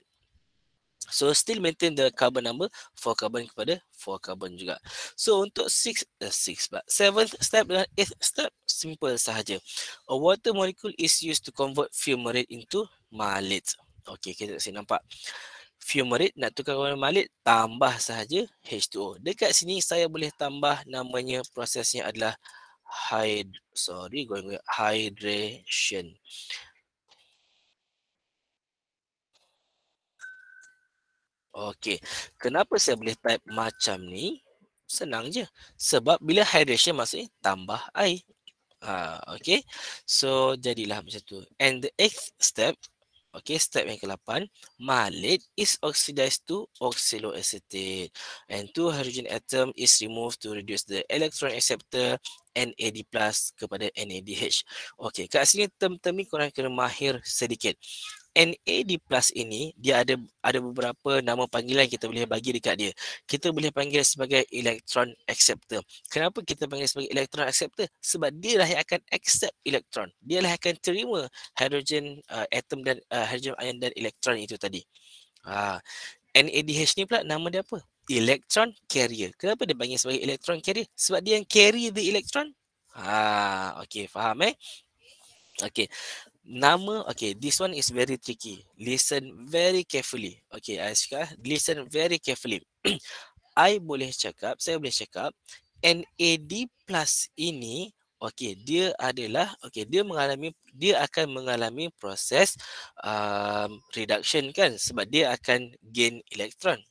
So still maintain the carbon number for carbon kepada for carbon juga. So untuk 6 six but eh, seventh step dan eighth step simple sahaja. A water molecule is used to convert fumarate into malate. Okay, kita sini nampak fume nak tukar kepada malik tambah sahaja H2O. Dekat sini saya boleh tambah namanya prosesnya adalah hid sorry going hydration. Okey. Kenapa saya boleh type macam ni? Senang je. Sebab bila hydration maksudnya tambah air. Ha, ah, okay. So, jadilah macam tu. And the eighth step Okey, step yang ke-8. Malate is oxidized to oxaloacetate. And two hydrogen atom is removed to reduce the electron acceptor NAD plus kepada NADH. Okey, kat sini term-term ni korang kena mahir sedikit. NAD plus ini dia ada ada beberapa nama panggilan kita boleh bagi dekat dia. Kita boleh panggil sebagai electron acceptor. Kenapa kita panggil sebagai electron acceptor? Sebab dia lah yang akan accept elektron. Dia lah yang akan terima hydrogen uh, atom dan uh, hydrogen ion dan elektron itu tadi. Ha. NADH ni pula nama dia apa? Electron carrier. Kenapa dia panggil sebagai electron carrier? Sebab dia yang carry the electron. Ha, okey faham eh? Okey nama okay this one is very tricky listen very carefully okay Aisyah listen very carefully I boleh cakap saya boleh cakap NAD plus ini okay dia adalah okay dia mengalami dia akan mengalami proses um, reduction kan sebab dia akan gain elektron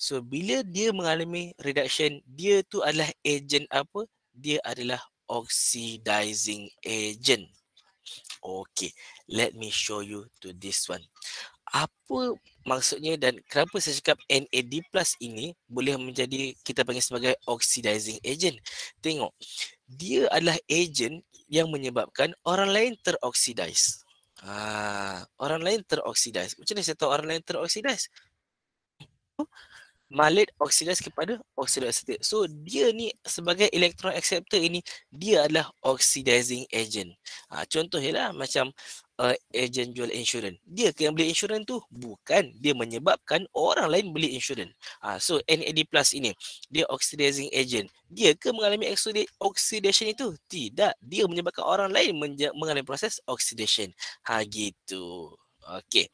so bila dia mengalami reduction dia tu adalah agent apa dia adalah oxidizing agent Okay, let me show you to this one. Apa maksudnya dan kenapa saya cakap NAD plus ini boleh menjadi kita panggil sebagai oxidizing agent. Tengok, dia adalah agent yang menyebabkan orang lain teroxidize. Ha, orang lain teroxidize. Macam mana saya tahu orang lain teroxidize? malate oxidase kepada oxidoacetate. So dia ni sebagai electron acceptor ini dia adalah oxidizing agent. Ha, contoh ialah macam uh, agent jual insurans. Dia yang beli insurans tu bukan dia menyebabkan orang lain beli insurans. Ha, so NAD plus ini dia oxidizing agent. Dia ke mengalami oxidation itu? Tidak. Dia menyebabkan orang lain mengalami proses oxidation. Ha gitu. Okay.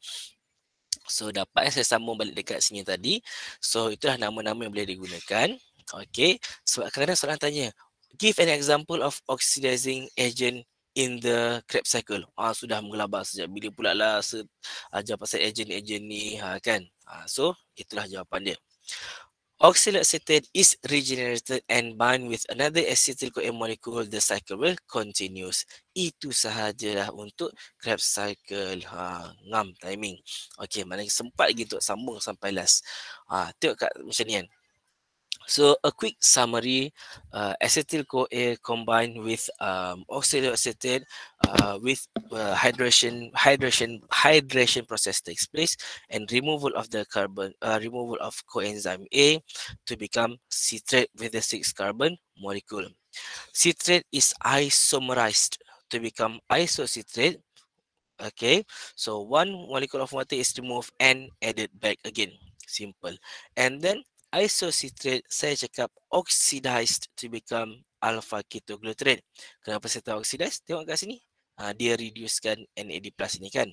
So dapat saya sambung balik dekat sini tadi. So itulah nama-nama yang boleh digunakan. Okay. Sebab so, kadang-kadang soalan tanya, give an example of oxidizing agent in the Krebs cycle. Ah sudah menggelabah sejak bila pula lah se- ajar pasal agent-agent ni ha, kan. Ha, so itulah jawapan dia. Oxaloacetate is regenerated and bind with another acetyl-CoA molecule. The cycle will continues. Itu sahajalah untuk Krebs cycle. Ha, ngam timing. Okay, mana sempat lagi untuk sambung sampai last. Ha, tengok kat macam ni kan. So a quick summary, uh, acetyl-CoA combined with um, oxaloacetate uh, with uh, hydration, hydration, hydration process takes place and removal of the carbon, uh, removal of coenzyme A to become citrate with the six carbon molecule. Citrate is isomerized to become isocitrate. Okay, so one molecule of water is removed and added back again. Simple. And then isocitrate saya cakap oxidized to become alpha ketoglutarate. Kenapa saya tahu oxidized? Tengok kat sini. Ha, dia reducekan NAD plus ni kan.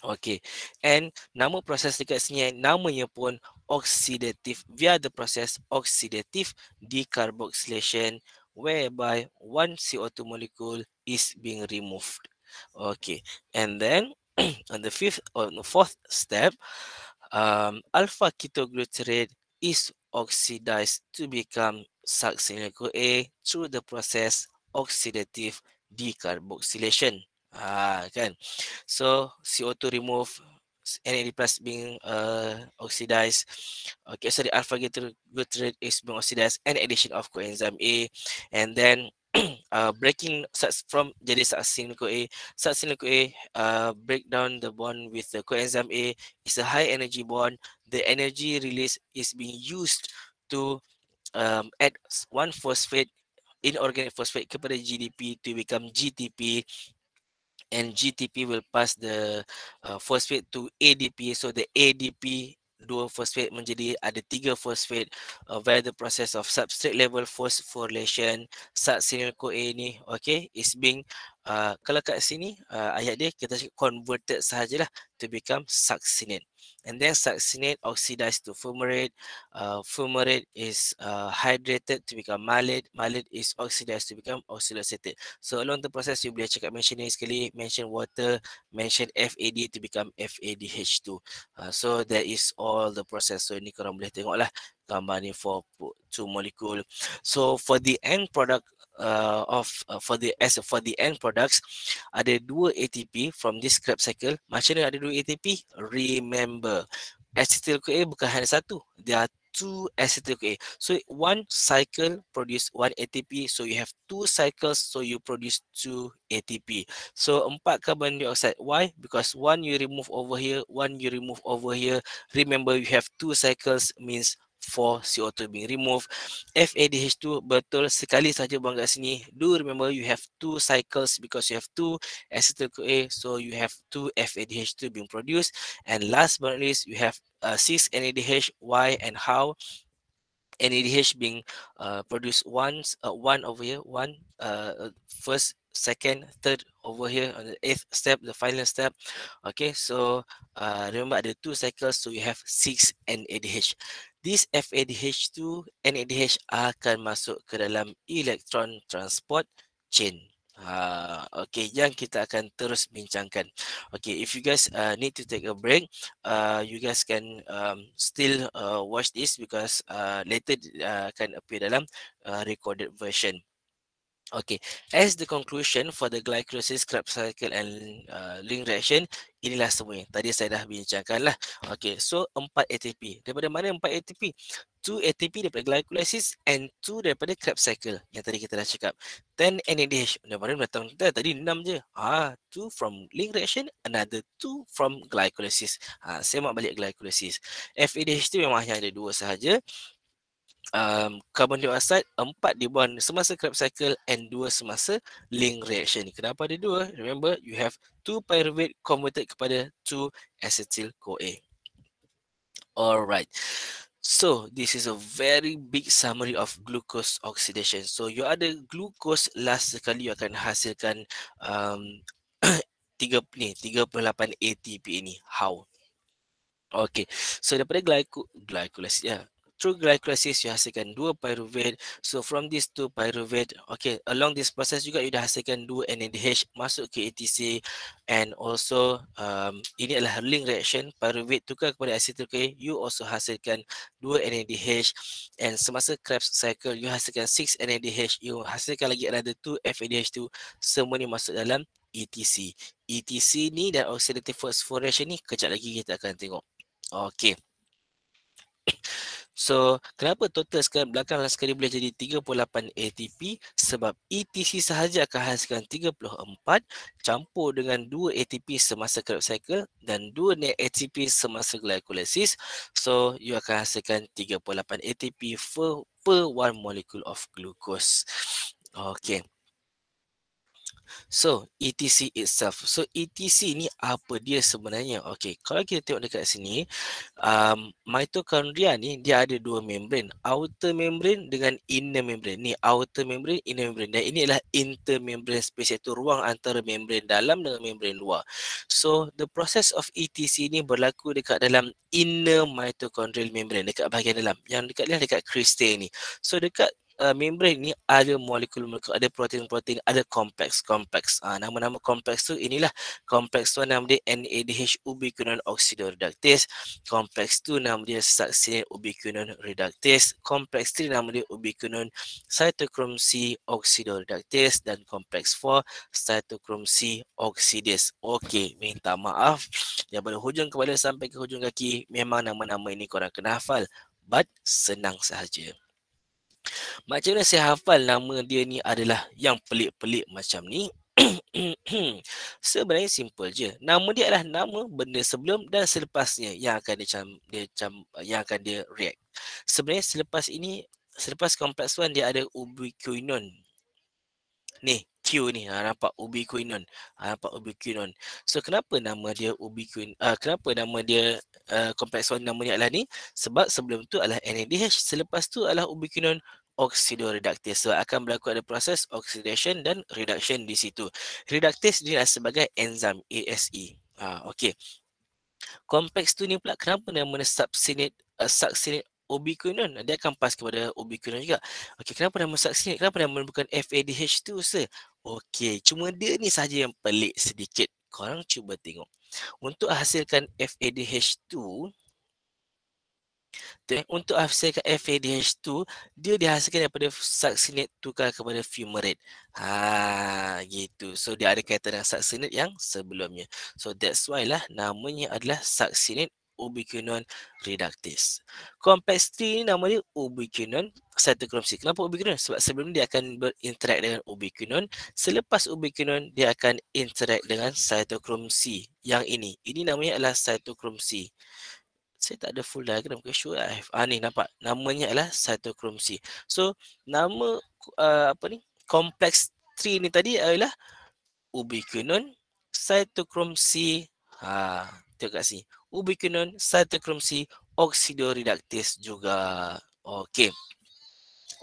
Okay. And nama proses dekat sini namanya pun oxidative via the process oxidative decarboxylation whereby one CO2 molecule is being removed. Okay. And then on the fifth or the fourth step um, alpha ketoglutarate is oxidized to become succinyl-CoA through the process oxidative decarboxylation. Ah, kan? So CO2 remove NAD plus being uh, oxidized. Okay, so the alpha glutarate is being oxidized and addition of coenzyme A, and then uh, breaking from jadi succinyl CoA. succinyl CoA uh, break down the bond with the coenzyme A. It's a high energy bond the energy released is being used to um, add one phosphate inorganic phosphate kepada GDP to become GTP and GTP will pass the uh, phosphate to ADP so the ADP dual phosphate menjadi ada tiga phosphate uh, via the process of substrate level phosphorylation succinyl CoA ni okay is being Ah, kalau kat sini uh, ayat dia kita cakap converted sahajalah to become succinate and then succinate oxidized to fumarate uh, fumarate is uh, hydrated to become malate malate is oxidized to become oxaloacetate so along the process you boleh cakap mention ni sekali mention water mention FAD to become FADH2 uh, so that is all the process so ni korang boleh tengok lah gambar ni for two molecule so for the end product uh, of uh, for the as for the end products ada dua ATP from this Krebs cycle macam mana ada dua ATP remember acetyl CoA bukan hanya satu dia two acetyl CoA so one cycle produce one ATP so you have two cycles so you produce two ATP so empat carbon dioxide why because one you remove over here one you remove over here remember you have two cycles means for CO2 being removed. FADH2 betul sekali saja buang kat sini. Do remember you have two cycles because you have two acetyl-CoA so you have two FADH2 being produced and last but not least you have uh, 6 NADH why and how NADH being uh, produced once uh, one over here one uh, uh, first second, third over here on the eighth step, the final step. Okay, so uh, remember the two cycles, so you have six NADH. this FADH2 NADH akan masuk ke dalam electron transport chain. Uh, ha, okay, yang kita akan terus bincangkan. Okay, if you guys uh, need to take a break, uh, you guys can um, still uh, watch this because uh, later uh, akan appear dalam uh, recorded version. Okay, as the conclusion for the glycolysis Krebs cycle and uh, link reaction, inilah semua yang tadi saya dah bincangkan lah. Okay, so 4 ATP. Daripada mana 4 ATP? 2 ATP daripada glycolysis and 2 daripada Krebs cycle yang tadi kita dah cakap. 10 NADH. Daripada mana datang kita? Tadi 6 je. Ah, ha, 2 from link reaction, another 2 from glycolysis. Ha, semak balik glycolysis. FADH tu memang hanya ada 2 sahaja um, carbon dioxide, 4 di bawah semasa Krebs cycle and 2 semasa link reaction. Kenapa ada 2? Remember you have 2 pyruvate converted kepada 2 acetyl CoA. Alright. So, this is a very big summary of glucose oxidation. So, you ada glucose last sekali you akan hasilkan um, 3, ni, 38 ATP ini. How? Okay. So, daripada glyco, glycolysis, yeah through glycolysis you hasilkan dua pyruvate so from these two pyruvate okay along this process juga you dah hasilkan dua NADH masuk ke ATC and also um, ini adalah Erling reaction pyruvate tukar kepada acetyl -CoA, you also hasilkan dua NADH and semasa Krebs cycle you hasilkan six NADH you hasilkan lagi ada 2 FADH 2 semua ni masuk dalam ETC. ETC ni dan oxidative phosphorylation ni kejap lagi kita akan tengok. Okey. So kenapa total sekarang belakang lah sekali boleh jadi 38 ATP sebab ETC sahaja akan hasilkan 34 campur dengan 2 ATP semasa Krebs cycle dan 2 net ATP semasa glycolysis so you akan hasilkan 38 ATP per, per one molecule of glucose. Okay. So ETC itself. So ETC ni apa dia sebenarnya? Okay, kalau kita tengok dekat sini, um, mitochondria ni dia ada dua membran. Outer membran dengan inner membran. Ni outer membran, inner membran. Dan ini adalah inter membran space iaitu ruang antara membran dalam dengan membran luar. So the process of ETC ni berlaku dekat dalam inner mitochondrial membran dekat bahagian dalam. Yang dekat ni dekat kristal ni. So dekat uh, membrane ni ada molekul-molekul, ada protein-protein, ada kompleks-kompleks. Ha, ah, nama-nama kompleks tu inilah. Kompleks tu nama dia NADH ubiquinone oxidoreductase. Kompleks tu nama dia succinate ubiquinone reductase. Kompleks tu nama dia ubiquinone cytochrome C oxidoreductase dan kompleks 4 cytochrome C oxidase. Okey, minta maaf. Yang pada hujung kepala sampai ke hujung kaki, memang nama-nama ini korang kena hafal. But senang sahaja. Macam mana saya hafal nama dia ni adalah yang pelik-pelik macam ni? Sebenarnya simple je. Nama dia adalah nama benda sebelum dan selepasnya yang akan dia cam, dia cam, yang akan dia react. Sebenarnya selepas ini, selepas complex one dia ada ubiquinone. Ni, Q ni ha, nampak ubiquinon ha, nampak ubiquinon so kenapa nama dia ubiquin uh, kenapa nama dia uh, kompleksion nama ni adalah ni sebab sebelum tu adalah NADH selepas tu adalah ubiquinon oksidoreductase so akan berlaku ada proses oxidation dan reduction di situ reductase dia sebagai enzim ASE ha, okey Kompleks tu ni pula kenapa nama dia subsinate uh, subsinate ubiquinone dia akan pas kepada ubiquinone juga. Okey kenapa nama saksi kenapa nama bukan FADH 2 ustaz? Okey cuma dia ni saja yang pelik sedikit. Korang cuba tengok. Untuk hasilkan FADH2 untuk hasilkan FADH2 dia dihasilkan daripada succinate tukar kepada fumarate. Ha gitu. So dia ada kaitan dengan succinate yang sebelumnya. So that's why lah namanya adalah succinate Ubiquinon reductase. Complex 3 ni nama dia ubiquinone cytochrome C. Kenapa ubiquinon? Sebab sebelum ni dia akan berinteract dengan ubiquinon, Selepas ubiquinon dia akan interact dengan cytochrome C. Yang ini. Ini namanya adalah cytochrome C. Saya tak ada full diagram. Okay, sure. Lah. Ah, ni nampak. Namanya adalah cytochrome C. So, nama uh, apa ni? Complex 3 ni tadi adalah ubiquinon, cytochrome C. Ah, ha, tengok kat sini ubiquinone, cytochrome C, oxidoreductase juga. Okey.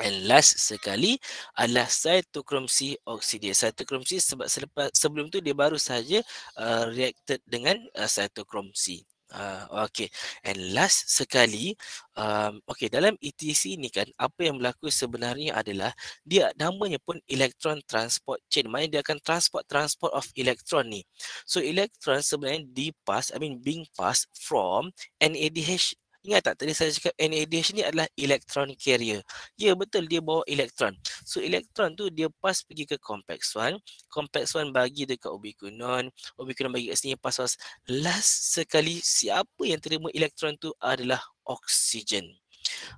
And last sekali adalah cytochrome C oxidase. Cytochrome C sebab selepas, sebelum tu dia baru sahaja uh, reacted dengan uh, cytochrome C. Uh, ah, okay, and last sekali, um, okay dalam ETC ni kan apa yang berlaku sebenarnya adalah dia namanya pun electron transport chain, maknanya dia akan transport transport of electron ni. So electron sebenarnya di pass, I mean being passed from NADH Ingat tak tadi saya cakap NADH ni adalah electron carrier. Ya betul dia bawa elektron. So elektron tu dia pas pergi ke complex one. Complex one bagi dekat ubiquinon. Ubiquinon bagi kat sini pas-pas. Last sekali siapa yang terima elektron tu adalah oksigen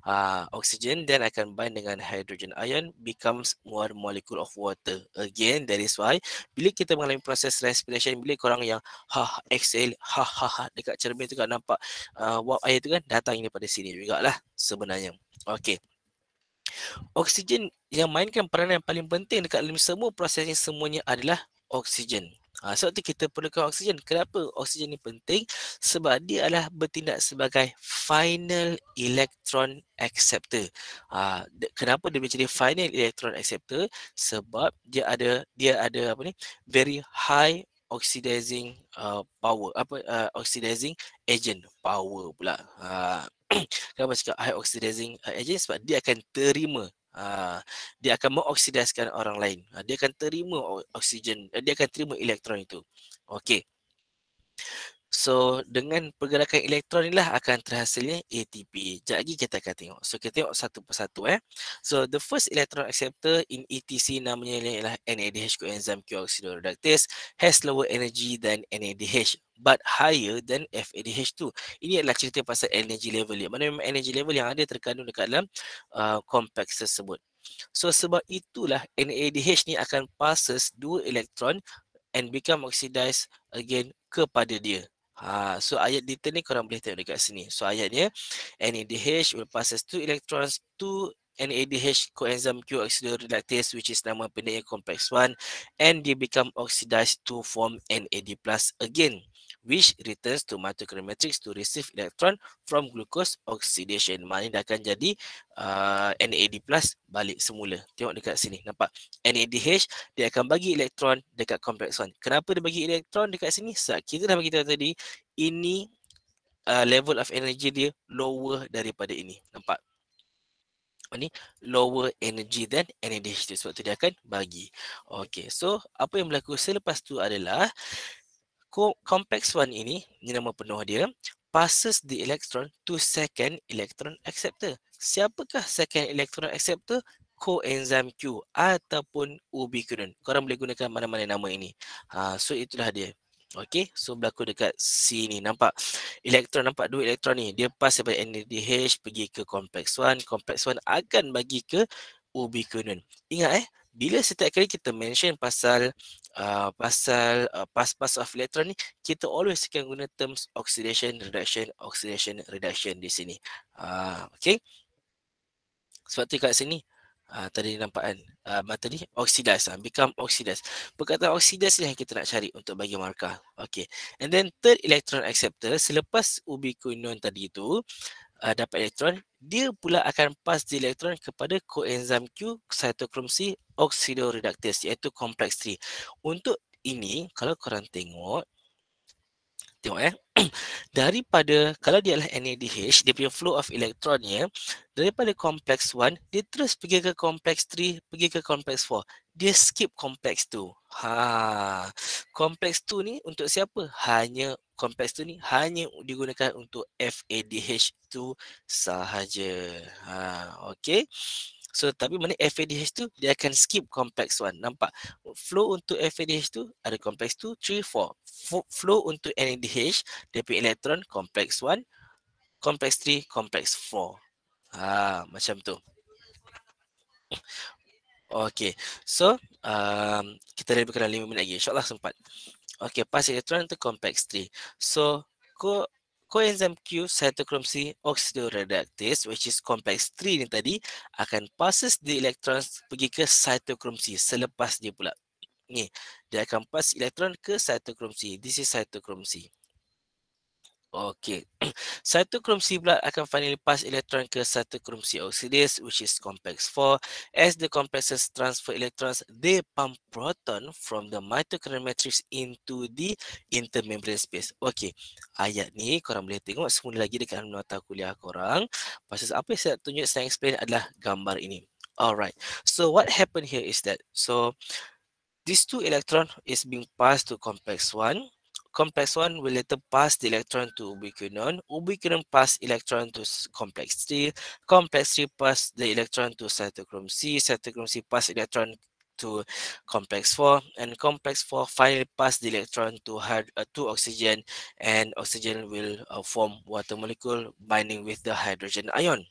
uh, ah, oxygen then akan bind dengan hydrogen ion becomes more molecule of water again that is why bila kita mengalami proses respiration bila korang yang ha exhale ha ha ha dekat cermin tu kan nampak uh, wap air tu kan datang daripada sini juga lah sebenarnya okey oksigen yang mainkan peranan yang paling penting dekat dalam semua proses ini semuanya adalah oksigen Ha, sebab tu kita perlukan oksigen. Kenapa oksigen ni penting? Sebab dia adalah bertindak sebagai final electron acceptor. Ha, kenapa dia menjadi final electron acceptor? Sebab dia ada dia ada apa ni? Very high oxidizing uh, power apa uh, oxidizing agent power pula. Ha. Kenapa cakap high oxidizing uh, agent sebab dia akan terima Ah, dia akan mengoksidaskan orang lain. Uh, dia akan terima oksigen, eh, dia akan terima elektron itu. Okey. So dengan pergerakan elektron inilah akan terhasilnya ATP. Sekejap lagi kita akan tengok. So kita tengok satu persatu eh. So the first electron acceptor in ETC namanya ialah NADH coenzyme Q oxidoreductase has lower energy than NADH but higher than FADH2. Ini adalah cerita pasal energy level dia. Mana memang energy level yang ada terkandung dekat dalam kompleks uh, tersebut. So sebab itulah NADH ni akan passes dua elektron and become oxidized again kepada dia. Ha, so ayat detail ni korang boleh tengok dekat sini. So ayatnya NADH will passes two electrons to NADH coenzyme Q oxidoreductase which is nama pendeknya complex 1 and they become oxidized to form NAD plus again which returns to mitochondrial matrix to receive electron from glucose oxidation. Maknanya dia akan jadi uh, NAD plus balik semula. Tengok dekat sini, nampak? NADH, dia akan bagi elektron dekat kompleks 1. Kenapa dia bagi elektron dekat sini? Sebab so, kita dah beritahu tadi, ini uh, level of energy dia lower daripada ini. Nampak? ni lower energy than NADH tu sebab tu dia akan bagi. Okay. So apa yang berlaku selepas tu adalah complex one ini, ni nama penuh dia, passes the electron to second electron acceptor. Siapakah second electron acceptor? Coenzyme Q ataupun ubiquinone. Korang boleh gunakan mana-mana nama ini. Ha, so itulah dia. Okay, so berlaku dekat sini. Nampak elektron, nampak dua elektron ni. Dia pass daripada NADH pergi ke complex 1. Complex 1 akan bagi ke ubiquinone. Ingat eh, bila setiap kali kita mention pasal uh, pasal uh, pas pas of electron ni kita always akan guna terms oxidation reduction oxidation reduction di sini uh, ah, okey sebab tu kat sini uh, tadi nampak kan uh, mata ni oxidize uh, become oxidize perkataan oxidize ni yang kita nak cari untuk bagi markah Okay. and then third electron acceptor selepas ubiquinone tadi tu uh, dapat elektron, dia pula akan pas di elektron kepada koenzim Q cytochrome C oxidoreductase iaitu complex 3. Untuk ini, kalau korang tengok, tengok eh, daripada kalau dia adalah NADH, dia punya flow of elektronnya, eh, daripada complex 1, dia terus pergi ke complex 3, pergi ke complex 4 dia skip kompleks tu. Ha, kompleks tu ni untuk siapa? Hanya kompleks tu ni hanya digunakan untuk FADH tu sahaja. Ha, okay. So tapi mana FADH tu dia akan skip complex one. Nampak? Flow untuk FADH tu ada complex 2, 3, 4. Flow untuk NADH dia punya elektron complex 1, complex 3, complex 4. Ha, macam tu. Okay. So um, kita dah berkenaan 5 minit lagi. InsyaAllah sempat. Okay, pas elektron itu complex 3. So, co coenzyme Q, cytochrome C, oxidoreductase, which is complex 3 ni tadi, akan passes the electrons pergi ke cytochrome C selepas dia pula. Ni, dia akan pass elektron ke cytochrome C. This is cytochrome C. Okey. Satu krom C pula akan finally pass elektron ke satu krom C oxidase which is complex 4. As the complexes transfer electrons, they pump proton from the mitochondrial matrix into the intermembrane space. Okey. Ayat ni korang boleh tengok semula lagi dekat dalam nota kuliah korang. Pasal apa yang saya nak tunjuk, saya explain adalah gambar ini. Alright. So what happened here is that so these two electron is being passed to complex 1 complex 1 will later pass the electron to ubiquinone. Ubiquinone pass electron to complex three. Complex three pass the electron to cytochrome C. Cytochrome C pass electron to complex 4. And complex 4 finally pass the electron to hyd- uh, to oxygen, and oxygen will uh, form water molecule binding with the hydrogen ion.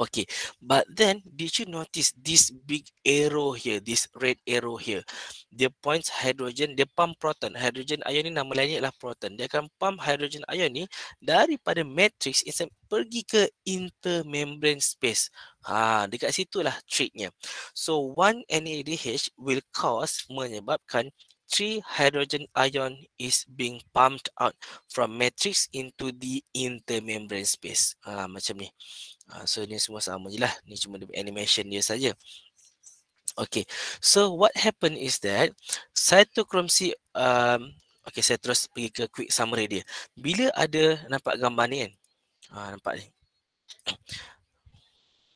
Okay, but then did you notice this big arrow here, this red arrow here? Dia points hydrogen, dia pump proton. Hydrogen ion ni nama lainnya ialah proton. Dia akan pump hydrogen ion ni daripada matrix pergi ke intermembrane space. Ha, dekat situ lah triknya. So, one NADH will cause menyebabkan three hydrogen ion is being pumped out from matrix into the intermembrane space. Ha, macam ni. Ah, so ni semua sama je lah. Ni cuma animation dia saja. Okay, so what happen is that cytochrome C, um, okay saya terus pergi ke quick summary dia. Bila ada, nampak gambar ni kan? Ha, nampak ni.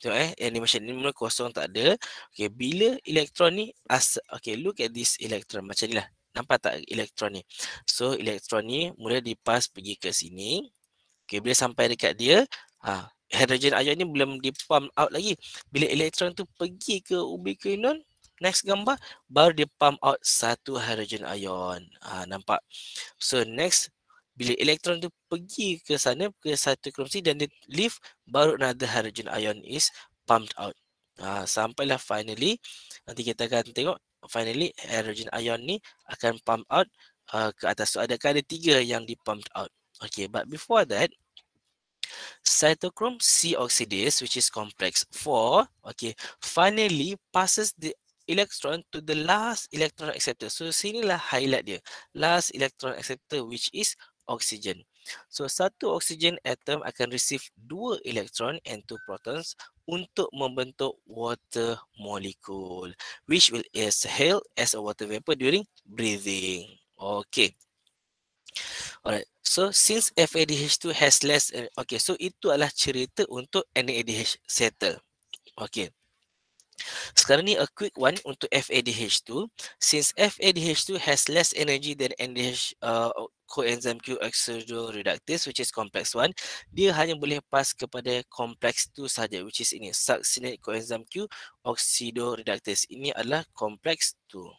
Tengok eh, animation ni mula kosong tak ada. Okay, bila elektron ni, as, okay look at this elektron macam ni lah. Nampak tak elektron ni? So elektron ni mula dipas pergi ke sini. Okay, bila sampai dekat dia, ha, hydrogen ion ni belum di pump out lagi bila elektron tu pergi ke ubiquinon next gambar baru dia pump out satu hydrogen ion ha, nampak so next bila elektron tu pergi ke sana ke satu kromosi dan dia leave baru another hydrogen ion is pumped out ha, sampailah finally nanti kita akan tengok finally hydrogen ion ni akan pump out uh, ke atas so ada ada tiga yang di pumped out okay but before that cytochrome c oxidase which is complex 4 okay finally passes the electron to the last electron acceptor so sinilah highlight dia last electron acceptor which is oxygen so satu oxygen atom akan receive dua electron and two protons untuk membentuk water molecule which will exhale as a water vapor during breathing okay Alright, so since FADH2 has less, eh, okay, so itu adalah cerita untuk NADH settle. Okay, sekarang ni a quick one untuk FADH2. Since FADH2 has less energy than NADH uh, coenzyme Q oxidoreductase, which is complex one, dia hanya boleh pass kepada complex two saja, which is ini succinate coenzyme Q oxidoreductase. Ini adalah complex two.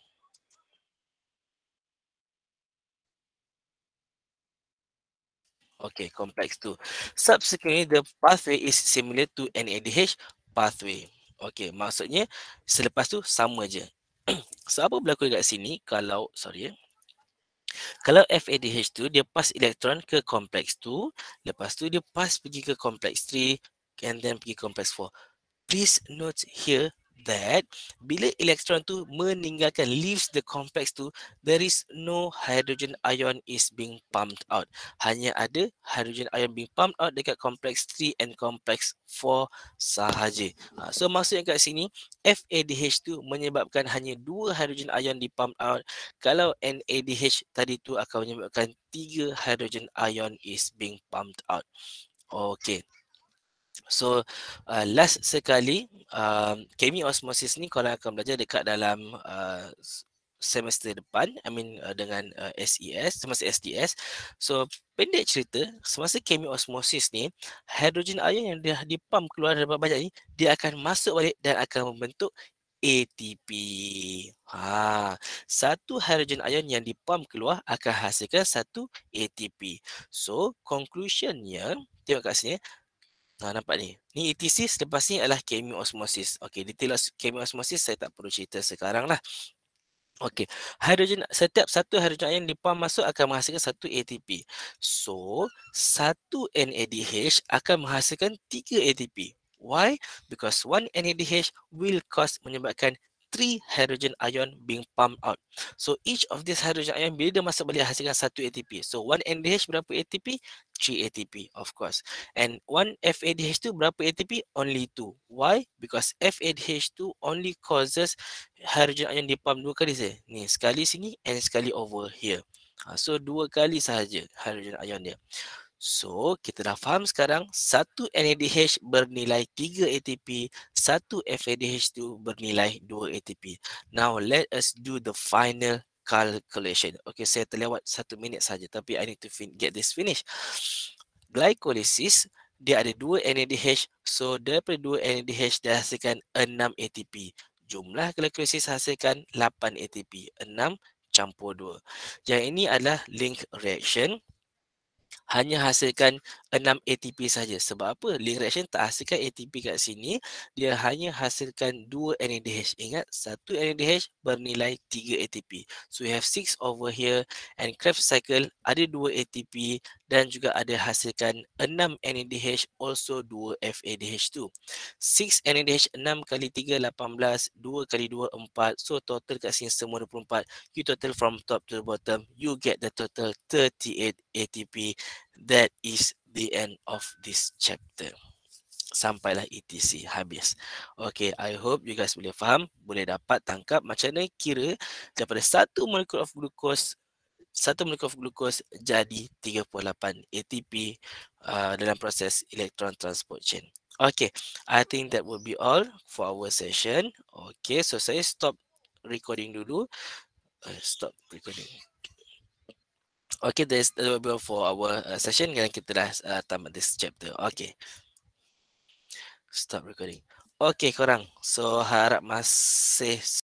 Okay, complex tu. Subsequently, the pathway is similar to NADH pathway. Okay, maksudnya selepas tu sama je. so, apa berlaku dekat sini kalau, sorry ya. Kalau FADH 2 dia pass elektron ke kompleks tu. Lepas tu, dia pass pergi ke kompleks 3 and then pergi kompleks 4. Please note here, that bila elektron tu meninggalkan leaves the complex tu there is no hydrogen ion is being pumped out hanya ada hydrogen ion being pumped out dekat complex 3 and complex 4 sahaja ha, so maksudnya kat sini FADH tu menyebabkan hanya dua hydrogen ion di pumped out kalau NADH tadi tu akan menyebabkan tiga hydrogen ion is being pumped out Okay, So uh, last sekali, um, kami osmosis ni korang akan belajar dekat dalam uh, semester depan, I mean uh, dengan uh, SES, semester SDS. So pendek cerita, semasa kami osmosis ni, hidrogen ion yang dah dipump keluar daripada banyak ni, dia akan masuk balik dan akan membentuk ATP. Ha, satu hidrogen ion yang dipump keluar akan hasilkan satu ATP. So conclusionnya, tengok kat sini, Ha, nampak ni. Ni ETC selepas ni adalah chemio osmosis. Okey, detail chemio osmosis saya tak perlu cerita sekarang lah. Okey, hidrogen setiap satu hidrogen yang dipam masuk akan menghasilkan satu ATP. So, satu NADH akan menghasilkan tiga ATP. Why? Because one NADH will cause menyebabkan three hydrogen ion being pumped out. So each of these hydrogen ion bila dia masuk boleh hasilkan satu ATP. So one NADH berapa ATP? Three ATP of course. And one FADH2 berapa ATP? Only two. Why? Because FADH2 only causes hydrogen ion di dipump dua kali saja. Ni sekali sini and sekali over here. Ha, so dua kali sahaja hydrogen ion dia. So, kita dah faham sekarang satu NADH bernilai 3 ATP, satu FADH 2 bernilai 2 ATP. Now, let us do the final calculation. Okay, saya terlewat satu minit saja tapi I need to fin- get this finish. Glycolysis, dia ada 2 NADH. So, daripada 2 NADH dia hasilkan 6 ATP. Jumlah glycolysis hasilkan 8 ATP. 6 campur 2. Yang ini adalah link reaction hanya hasilkan 6 ATP saja. Sebab apa? Link reaction tak hasilkan ATP kat sini. Dia hanya hasilkan 2 NADH. Ingat, 1 NADH bernilai 3 ATP. So, we have 6 over here. And Krebs cycle ada 2 ATP dan juga ada hasilkan 6 NADH also 2 FADH tu. 6 NADH 6 kali 3, 18. 2 kali 2, 4. So, total kat sini semua 24. You total from top to bottom. You get the total 38 ATP That is the end of this chapter. Sampailah ETC habis. Okay, I hope you guys boleh faham, boleh dapat tangkap macam mana kira daripada satu molekul of glucose, satu molekul of glucose jadi 38 ATP uh, dalam proses electron transport chain. Okay, I think that will be all for our session. Okay, so saya stop recording dulu. Uh, stop recording. Okay, that's a little for our uh, session dan kita dah uh, tamat this chapter. Okay. Stop recording. Okay, korang. So, harap masih